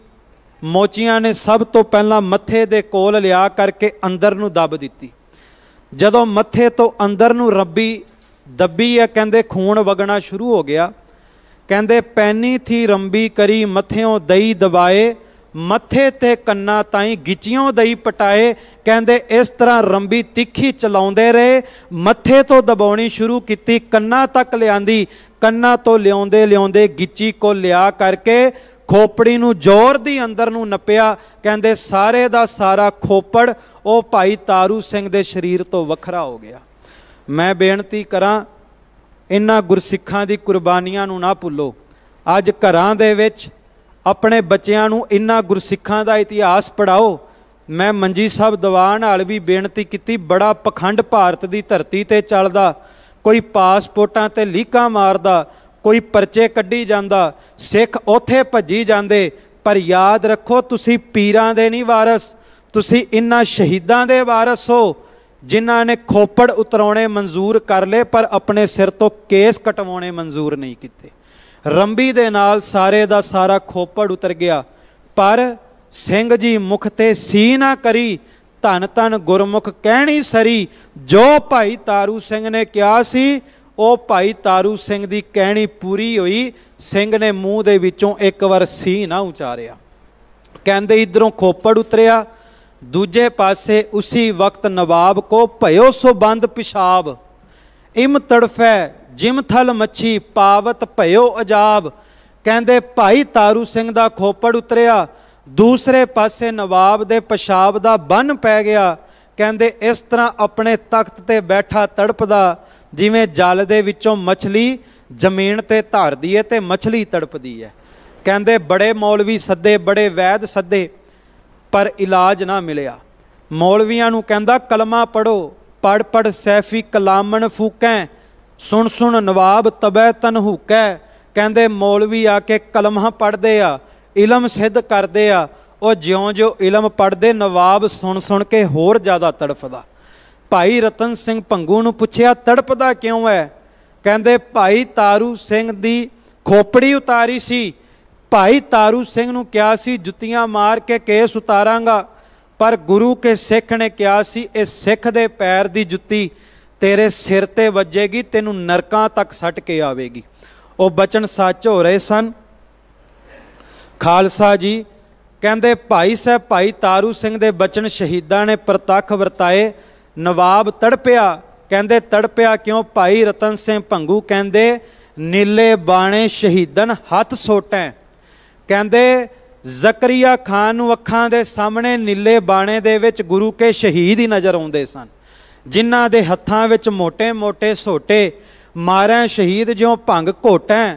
ਮੋਚੀਆਂ ਨੇ ਸਭ ਤੋਂ ਪਹਿਲਾਂ ਮੱਥੇ ਦੇ ਕੋਲ ਲਿਆ ਕਰਕੇ ਅੰਦਰ ਨੂੰ ਦਬ ਦਿੱਤੀ ਜਦੋਂ ਮੱਥੇ ਤੋਂ ਅੰਦਰ ਨੂੰ ਰੱਬੀ ਦੱਬੀ ਆ ਕਹਿੰਦੇ ਖੂਨ ਵਗਣਾ ਸ਼ੁਰੂ ਹੋ ਗਿਆ ਕਹਿੰਦੇ ਪੈਨੀ ਥੀ ਰੰਬੀ ਕਰੀ ਮੱਥਿਓਂ ਦਈ ਦਬਾਏ ਮੱਥੇ ਤੇ ਕੰਨਾਂ ਤਾਈਂ ਗਿਚਿਓਂ ਦਈ ਪਟਾਏ ਕਹਿੰਦੇ ਇਸ ਤਰ੍ਹਾਂ ਰੰਬੀ ਤਿੱਖੀ ਚਲਾਉਂਦੇ ਰਹੇ ਮੱਥੇ ਤੋਂ ਦਬਾਉਣੀ ਸ਼ੁਰੂ ਕੀਤੀ ਕੰਨਾਂ ਤੱਕ ਲਿਆਂਦੀ ਕੰਨਾਂ ਤੋਂ ਲਿਆਉਂਦੇ ਲਿਆਉਂਦੇ ਗਿੱਚੀ ਕੋ ਲਿਆ ਕਰਕੇ ਖੋਪੜੀ ਨੂੰ ਜ਼ੋਰ ਦੀ ਅੰਦਰ ਨੂੰ ਨੱਪਿਆ ਕਹਿੰਦੇ ਸਾਰੇ ਦਾ ਸਾਰਾ ਖੋਪੜ ਉਹ ਭਾਈ ਤਾਰੂ ਸਿੰਘ ਦੇ ਸਰੀਰ ਤੋਂ ਵੱਖਰਾ ਹੋ ਗਿਆ ਮੈਂ ਬੇਨਤੀ ਕਰਾਂ ਇਨ੍ਹਾਂ ਗੁਰਸਿੱਖਾਂ ਦੀ ਕੁਰਬਾਨੀਆਂ ਨੂੰ ਨਾ ਭੁੱਲੋ ਅੱਜ ਘਰਾਂ ਦੇ ਵਿੱਚ ਆਪਣੇ ਬੱਚਿਆਂ ਨੂੰ ਇਨ੍ਹਾਂ ਗੁਰਸਿੱਖਾਂ ਦਾ ਇਤਿਹਾਸ ਪੜਾਓ ਮੈਂ ਮੰਜੀ ਸਾਹਿਬ ਦੀਵਾਨ ਨਾਲ ਵੀ ਬੇਨਤੀ ਕੀਤੀ ਬੜਾ ਪਖੰਡ ਭਾਰਤ ਦੀ ਧਰਤੀ ਤੇ ਚੱਲਦਾ ਕੋਈ ਪਾਸਪੋਰਟਾਂ ਤੇ ਲੀਕਾਂ ਮਾਰਦਾ ਕੋਈ ਪਰਚੇ ਕੱਢੀ ਜਾਂਦਾ ਸਿੱਖ ਉਥੇ ਭੱਜੀ ਜਾਂਦੇ ਪਰ ਯਾਦ ਰੱਖੋ ਤੁਸੀਂ ਪੀਰਾਂ ਦੇ ਨਹੀਂ ਵਾਰਸ ਤੁਸੀਂ ਇਨ੍ਹਾਂ ਸ਼ਹੀਦਾਂ ਦੇ ਵਾਰਸ ਹੋ ਜਿਨ੍ਹਾਂ ਨੇ ਖੋਪੜ ਉਤਰਾਉਣੇ ਮਨਜ਼ੂਰ ਕਰ ਲਏ ਪਰ ਆਪਣੇ ਸਿਰ ਤੋਂ ਕੇਸ ਕਟਵਾਉਣੇ ਮਨਜ਼ੂਰ ਨਹੀਂ ਕੀਤੇ ਰੰਬੀ ਦੇ ਨਾਲ ਸਾਰੇ ਦਾ ਸਾਰਾ ਖੋਪੜ ਉਤਰ ਗਿਆ ਪਰ ਸਿੰਘ ਜੀ ਮੁਖ ਤੇ ਸੀ ਨਾ ਕਰੀ ਧਨ ਧਨ ਗੁਰਮੁਖ ਕਹਿਣੀ ਸਰੀ ਜੋ ਭਾਈ ਤਾਰੂ ਸਿੰਘ ਨੇ ਕਿਹਾ ਸੀ ਉਹ ਭਾਈ ਤਾਰੂ ਸਿੰਘ ਦੀ ਕਹਿਣੀ ਪੂਰੀ ਹੋਈ ਸਿੰਘ ਨੇ ਮੂੰਹ ਦੇ ਵਿੱਚੋਂ ਇੱਕ ਵਾਰ ਸੀ ਨਾ ਉਚਾਰਿਆ ਕਹਿੰਦੇ ਇਧਰੋਂ ਖੋਪੜ ਉਤਰਿਆ ਦੂਜੇ ਪਾਸੇ ਉਸੇ ਵਕਤ ਨਵਾਬ ਕੋ ਭਇਓ ਸੋ ਬੰਦ ਪਿਸ਼ਾਬ ਇਮ ਤੜਫੈ ਜਿਮ ਥਲ ਮੱਛੀ ਪਾਵਤ ਭਇਓ ਅਜਾਬ ਕਹਿੰਦੇ ਭਾਈ ਤਾਰੂ ਸਿੰਘ ਦਾ ਖੋਪੜ ਉਤਰਿਆ ਦੂਸਰੇ ਪਾਸੇ ਨਵਾਬ ਦੇ ਪਿਸ਼ਾਬ ਦਾ ਬੰਨ ਪੈ ਗਿਆ ਕਹਿੰਦੇ ਇਸ ਤਰ੍ਹਾਂ ਆਪਣੇ ਤਖਤ ਤੇ ਬੈਠਾ ਤੜਪਦਾ ਜਿਵੇਂ ਜਲ ਦੇ ਵਿੱਚੋਂ ਮੱਛਲੀ ਜ਼ਮੀਨ ਤੇ ਧਰਦੀ ਏ ਤੇ ਮੱਛਲੀ ਤੜਪਦੀ ਏ ਕਹਿੰਦੇ ਬੜੇ ਮੌਲਵੀ ਸੱਦੇ ਬੜੇ ਵੈਦ ਸੱਦੇ ਪਰ ਇਲਾਜ ਨਾ ਮਿਲਿਆ ਮੌਲਵੀਆਂ ਨੂੰ ਕਹਿੰਦਾ ਕਲਮਾ ਪੜੋ ਪੜ ਪੜ ਸੈਫੀ ਕਲਾਮਣ ਫੂਕੈ ਸੁਣ ਸੁਣ ਨਵਾਬ ਤਬੈ ਤਨ ਹੂਕੈ ਕਹਿੰਦੇ ਮੌਲਵੀ ਆ ਕੇ ਕਲਮਾ ਪੜਦੇ ਆ ਇਲਮ ਸਿੱਧ ਕਰਦੇ ਆ ਉਹ ਜਿਉਂ-ਜਿਉਂ ਇਲਮ ਪੜਦੇ ਨਵਾਬ ਸੁਣ-ਸੁਣ ਕੇ ਹੋਰ ਜ਼ਿਆਦਾ ਤੜਫਦਾ ਭਾਈ ਰਤਨ ਸਿੰਘ ਭੰਗੂ ਨੂੰ ਪੁੱਛਿਆ ਤੜਪਦਾ ਕਿਉਂ ਹੈ ਕਹਿੰਦੇ ਭਾਈ ਤਾਰੂ ਸਿੰਘ ਦੀ ਖੋਪੜੀ ਉਤਾਰੀ ਸੀ ਭਾਈ ਤਾਰੂ ਸਿੰਘ ਨੂੰ ਕਿਹਾ ਸੀ ਜੁੱਤੀਆਂ ਮਾਰ ਕੇ ਕੇਸ ਉਤਾਰਾਂਗਾ ਪਰ ਗੁਰੂ ਕੇ ਸਿੱਖ ਨੇ ਕਿਹਾ ਸੀ ਇਹ ਸਿੱਖ ਦੇ ਪੈਰ ਦੀ ਜੁੱਤੀ ਤੇਰੇ ਸਿਰ ਤੇ ਵੱਜੇਗੀ ਤੈਨੂੰ ਨਰਕਾਂ ਤੱਕ ਸੱਟ ਕੇ ਆਵੇਗੀ ਉਹ ਬਚਨ ਸੱਚ ਹੋ ਰਹੇ ਸਨ ਖਾਲਸਾ ਜੀ ਕਹਿੰਦੇ ਭਾਈ ਸਾਹਿਬ ਭਾਈ ਤਾਰੂ ਸਿੰਘ ਦੇ ਬਚਨ ਸ਼ਹੀਦਾਂ ਨੇ ਪ੍ਰਤੱਖ ਵਰਤਾਏ ਨਵਾਬ ਤੜਪਿਆ ਕਹਿੰਦੇ ਤੜਪਿਆ ਕਿਉਂ ਭਾਈ ਰਤਨ ਸਿੰਘ ਭੰਗੂ ਕਹਿੰਦੇ ਨੀਲੇ ਬਾਣੇ ਸ਼ਹੀਦਨ ਹੱਥ ਸੋਟੈ ਕਹਿੰਦੇ ਜ਼ਕਰੀਆ ਖਾਨ ਨੂੰ ਅੱਖਾਂ ਦੇ ਸਾਹਮਣੇ ਨੀਲੇ ਬਾਣੇ ਦੇ ਵਿੱਚ ਗੁਰੂ ਕੇ ਸ਼ਹੀਦ ਹੀ ਨਜ਼ਰ ਆਉਂਦੇ ਸਨ ਜਿਨ੍ਹਾਂ ਦੇ ਹੱਥਾਂ ਵਿੱਚ ਮੋٹے-ਮੋٹے ਸੋਟੇ ਮਾਰਾਂ ਸ਼ਹੀਦ ਜਿਉਂ ਭੰਗ ਘੋਟਾਂ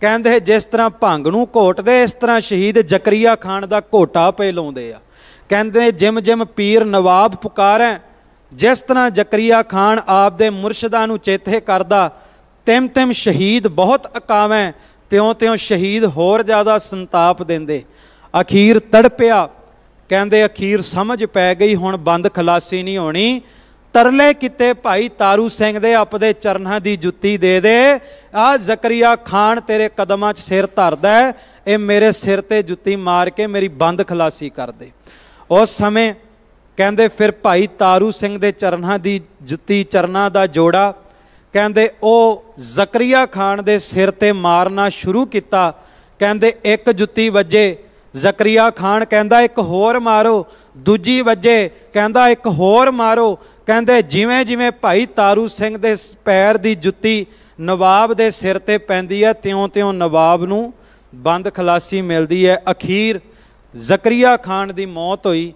ਕਹਿੰਦੇ ਜਿਸ ਤਰ੍ਹਾਂ ਭੰਗ ਨੂੰ ਘੋਟਦੇ ਇਸ ਤਰ੍ਹਾਂ ਸ਼ਹੀਦ ਜ਼ਕਰੀਆ ਖਾਨ ਦਾ ਘੋਟਾ ਪੇ ਲਾਉਂਦੇ ਆ ਕਹਿੰਦੇ ਜਿਮ ਜਿਮ ਪੀਰ ਨਵਾਬ ਪੁਕਾਰੈ ਜਿਸ ਤਰ੍ਹਾਂ ਜ਼ਕਰੀਆ ਖਾਨ ਆਪ ਦੇ ਮੁਰਸ਼ਿਦਾਂ ਨੂੰ ਚੇਤੇ ਕਰਦਾ ਤਿਮ ਤਿਮ ਸ਼ਹੀਦ ਬਹੁਤ ਅਕਾਵੇਂ ਤਿਉਂ-ਤਿਉਂ ਸ਼ਹੀਦ ਹੋਰ ਜ਼ਿਆਦਾ ਸੰਤਾਪ ਦਿੰਦੇ ਅਖੀਰ ਤੜਪਿਆ ਕਹਿੰਦੇ ਅਖੀਰ ਸਮਝ ਪੈ ਗਈ ਹੁਣ ਬੰਦ ਖਲਾਸੀ ਨਹੀਂ ਹੋਣੀ ਤਰਲੇ ਕਿਤੇ ਭਾਈ ਤਾਰੂ ਸਿੰਘ ਦੇ ਆਪਦੇ ਚਰਨਾਂ ਦੀ ਜੁੱਤੀ ਦੇ ਦੇ ਆ ਜ਼ਕਰੀਆ ਖਾਨ ਤੇਰੇ ਕਦਮਾਂ 'ਚ ਸਿਰ ਧਰਦਾ ਇਹ ਮੇਰੇ ਸਿਰ ਤੇ ਜੁੱਤੀ ਮਾਰ ਕੇ ਮੇਰੀ ਬੰਦ ਖਲਾਸੀ ਕਰ ਦੇ ਉਸ ਸਮੇਂ ਕਹਿੰਦੇ ਫਿਰ ਭਾਈ ਤਾਰੂ ਸਿੰਘ ਦੇ ਚਰਨਾਂ ਦੀ ਜੁੱਤੀ ਚਰਨਾਂ ਦਾ ਜੋੜਾ ਕਹਿੰਦੇ ਉਹ ਜ਼ਕਰੀਆ ਖਾਨ ਦੇ ਸਿਰ ਤੇ ਮਾਰਨਾ ਸ਼ੁਰੂ ਕੀਤਾ ਕਹਿੰਦੇ ਇੱਕ ਜੁੱਤੀ ਵੱਜੇ ਜ਼ਕਰੀਆ ਖਾਨ ਕਹਿੰਦਾ ਇੱਕ ਹੋਰ ਮਾਰੋ ਦੂਜੀ ਵੱਜੇ ਕਹਿੰਦਾ ਇੱਕ ਹੋਰ ਮਾਰੋ ਕਹਿੰਦੇ ਜਿਵੇਂ ਜਿਵੇਂ ਭਾਈ ਤਾਰੂ ਸਿੰਘ ਦੇ ਪੈਰ ਦੀ ਜੁੱਤੀ ਨਵਾਬ ਦੇ ਸਿਰ ਤੇ ਪੈਂਦੀ ਹੈ ਤਿਉਂ-ਤਿਉਂ ਨਵਾਬ ਨੂੰ ਬੰਦ ਖਲਾਸੀ ਮਿਲਦੀ ਹੈ ਅਖੀਰ ਜ਼ਕਰੀਆ ਖਾਨ ਦੀ ਮੌਤ ਹੋਈ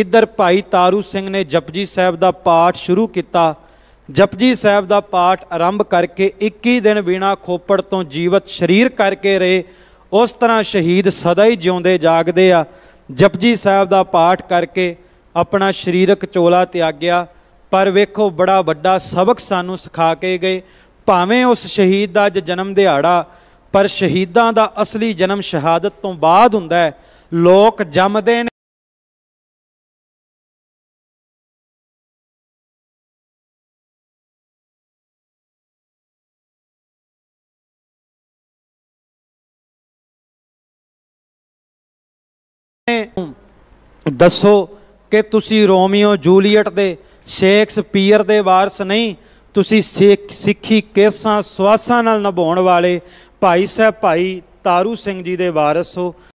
ਇੱਧਰ ਭਾਈ ਤਾਰੂ ਸਿੰਘ ਨੇ ਜਪਜੀ ਸਾਹਿਬ ਦਾ ਪਾਠ ਸ਼ੁਰੂ ਕੀਤਾ ਜਪਜੀ ਸਾਹਿਬ ਦਾ ਪਾਠ ਆਰੰਭ ਕਰਕੇ 21 ਦਿਨ ਬਿਨਾ ਖੋਪੜ ਤੋਂ ਜੀਵਤ ਸਰੀਰ ਕਰਕੇ ਰਹੇ ਉਸ ਤਰ੍ਹਾਂ ਸ਼ਹੀਦ ਸਦਾ ਹੀ ਜਿਉਂਦੇ ਜਾਗਦੇ ਆ ਜਪਜੀ ਸਾਹਿਬ ਦਾ ਪਾਠ ਕਰਕੇ ਆਪਣਾ ਸਰੀਰਕ ਚੋਲਾ ਤਿਆਗਿਆ ਪਰ ਵੇਖੋ ਬੜਾ ਵੱਡਾ ਸਬਕ ਸਾਨੂੰ ਸਿਖਾ ਕੇ ਗਏ ਭਾਵੇਂ ਉਸ ਸ਼ਹੀਦ ਦਾ ਅੱਜ ਜਨਮ ਦਿਹਾੜਾ ਪਰ ਸ਼ਹੀਦਾਂ ਦਾ ਅਸਲੀ ਜਨਮ ਸ਼ਹਾਦਤ ਤੋਂ ਬਾਅਦ ਹੁੰਦਾ ਹੈ ਲੋਕ ਜੰਮਦੇ ਨੇ ਦੱਸੋ ਕਿ ਤੁਸੀਂ ਰੋਮੀਓ ਜੂਲੀਅਟ ਦੇ ਸ਼ੇਕਸਪੀਅਰ ਦੇ ਵਾਰਸ ਨਹੀਂ ਤੁਸੀਂ ਸਿੱਖੀ ਕੇਸਾਂ ਸਵਾਸਾਂ ਨਾਲ ਨਿਭਾਉਣ ਵਾਲੇ ਭਾਈ ਸਾਹਿਬ ਭਾਈ ਤਾਰੂ ਸਿੰਘ ਜੀ ਦੇ ਵਾਰਸ ਹੋ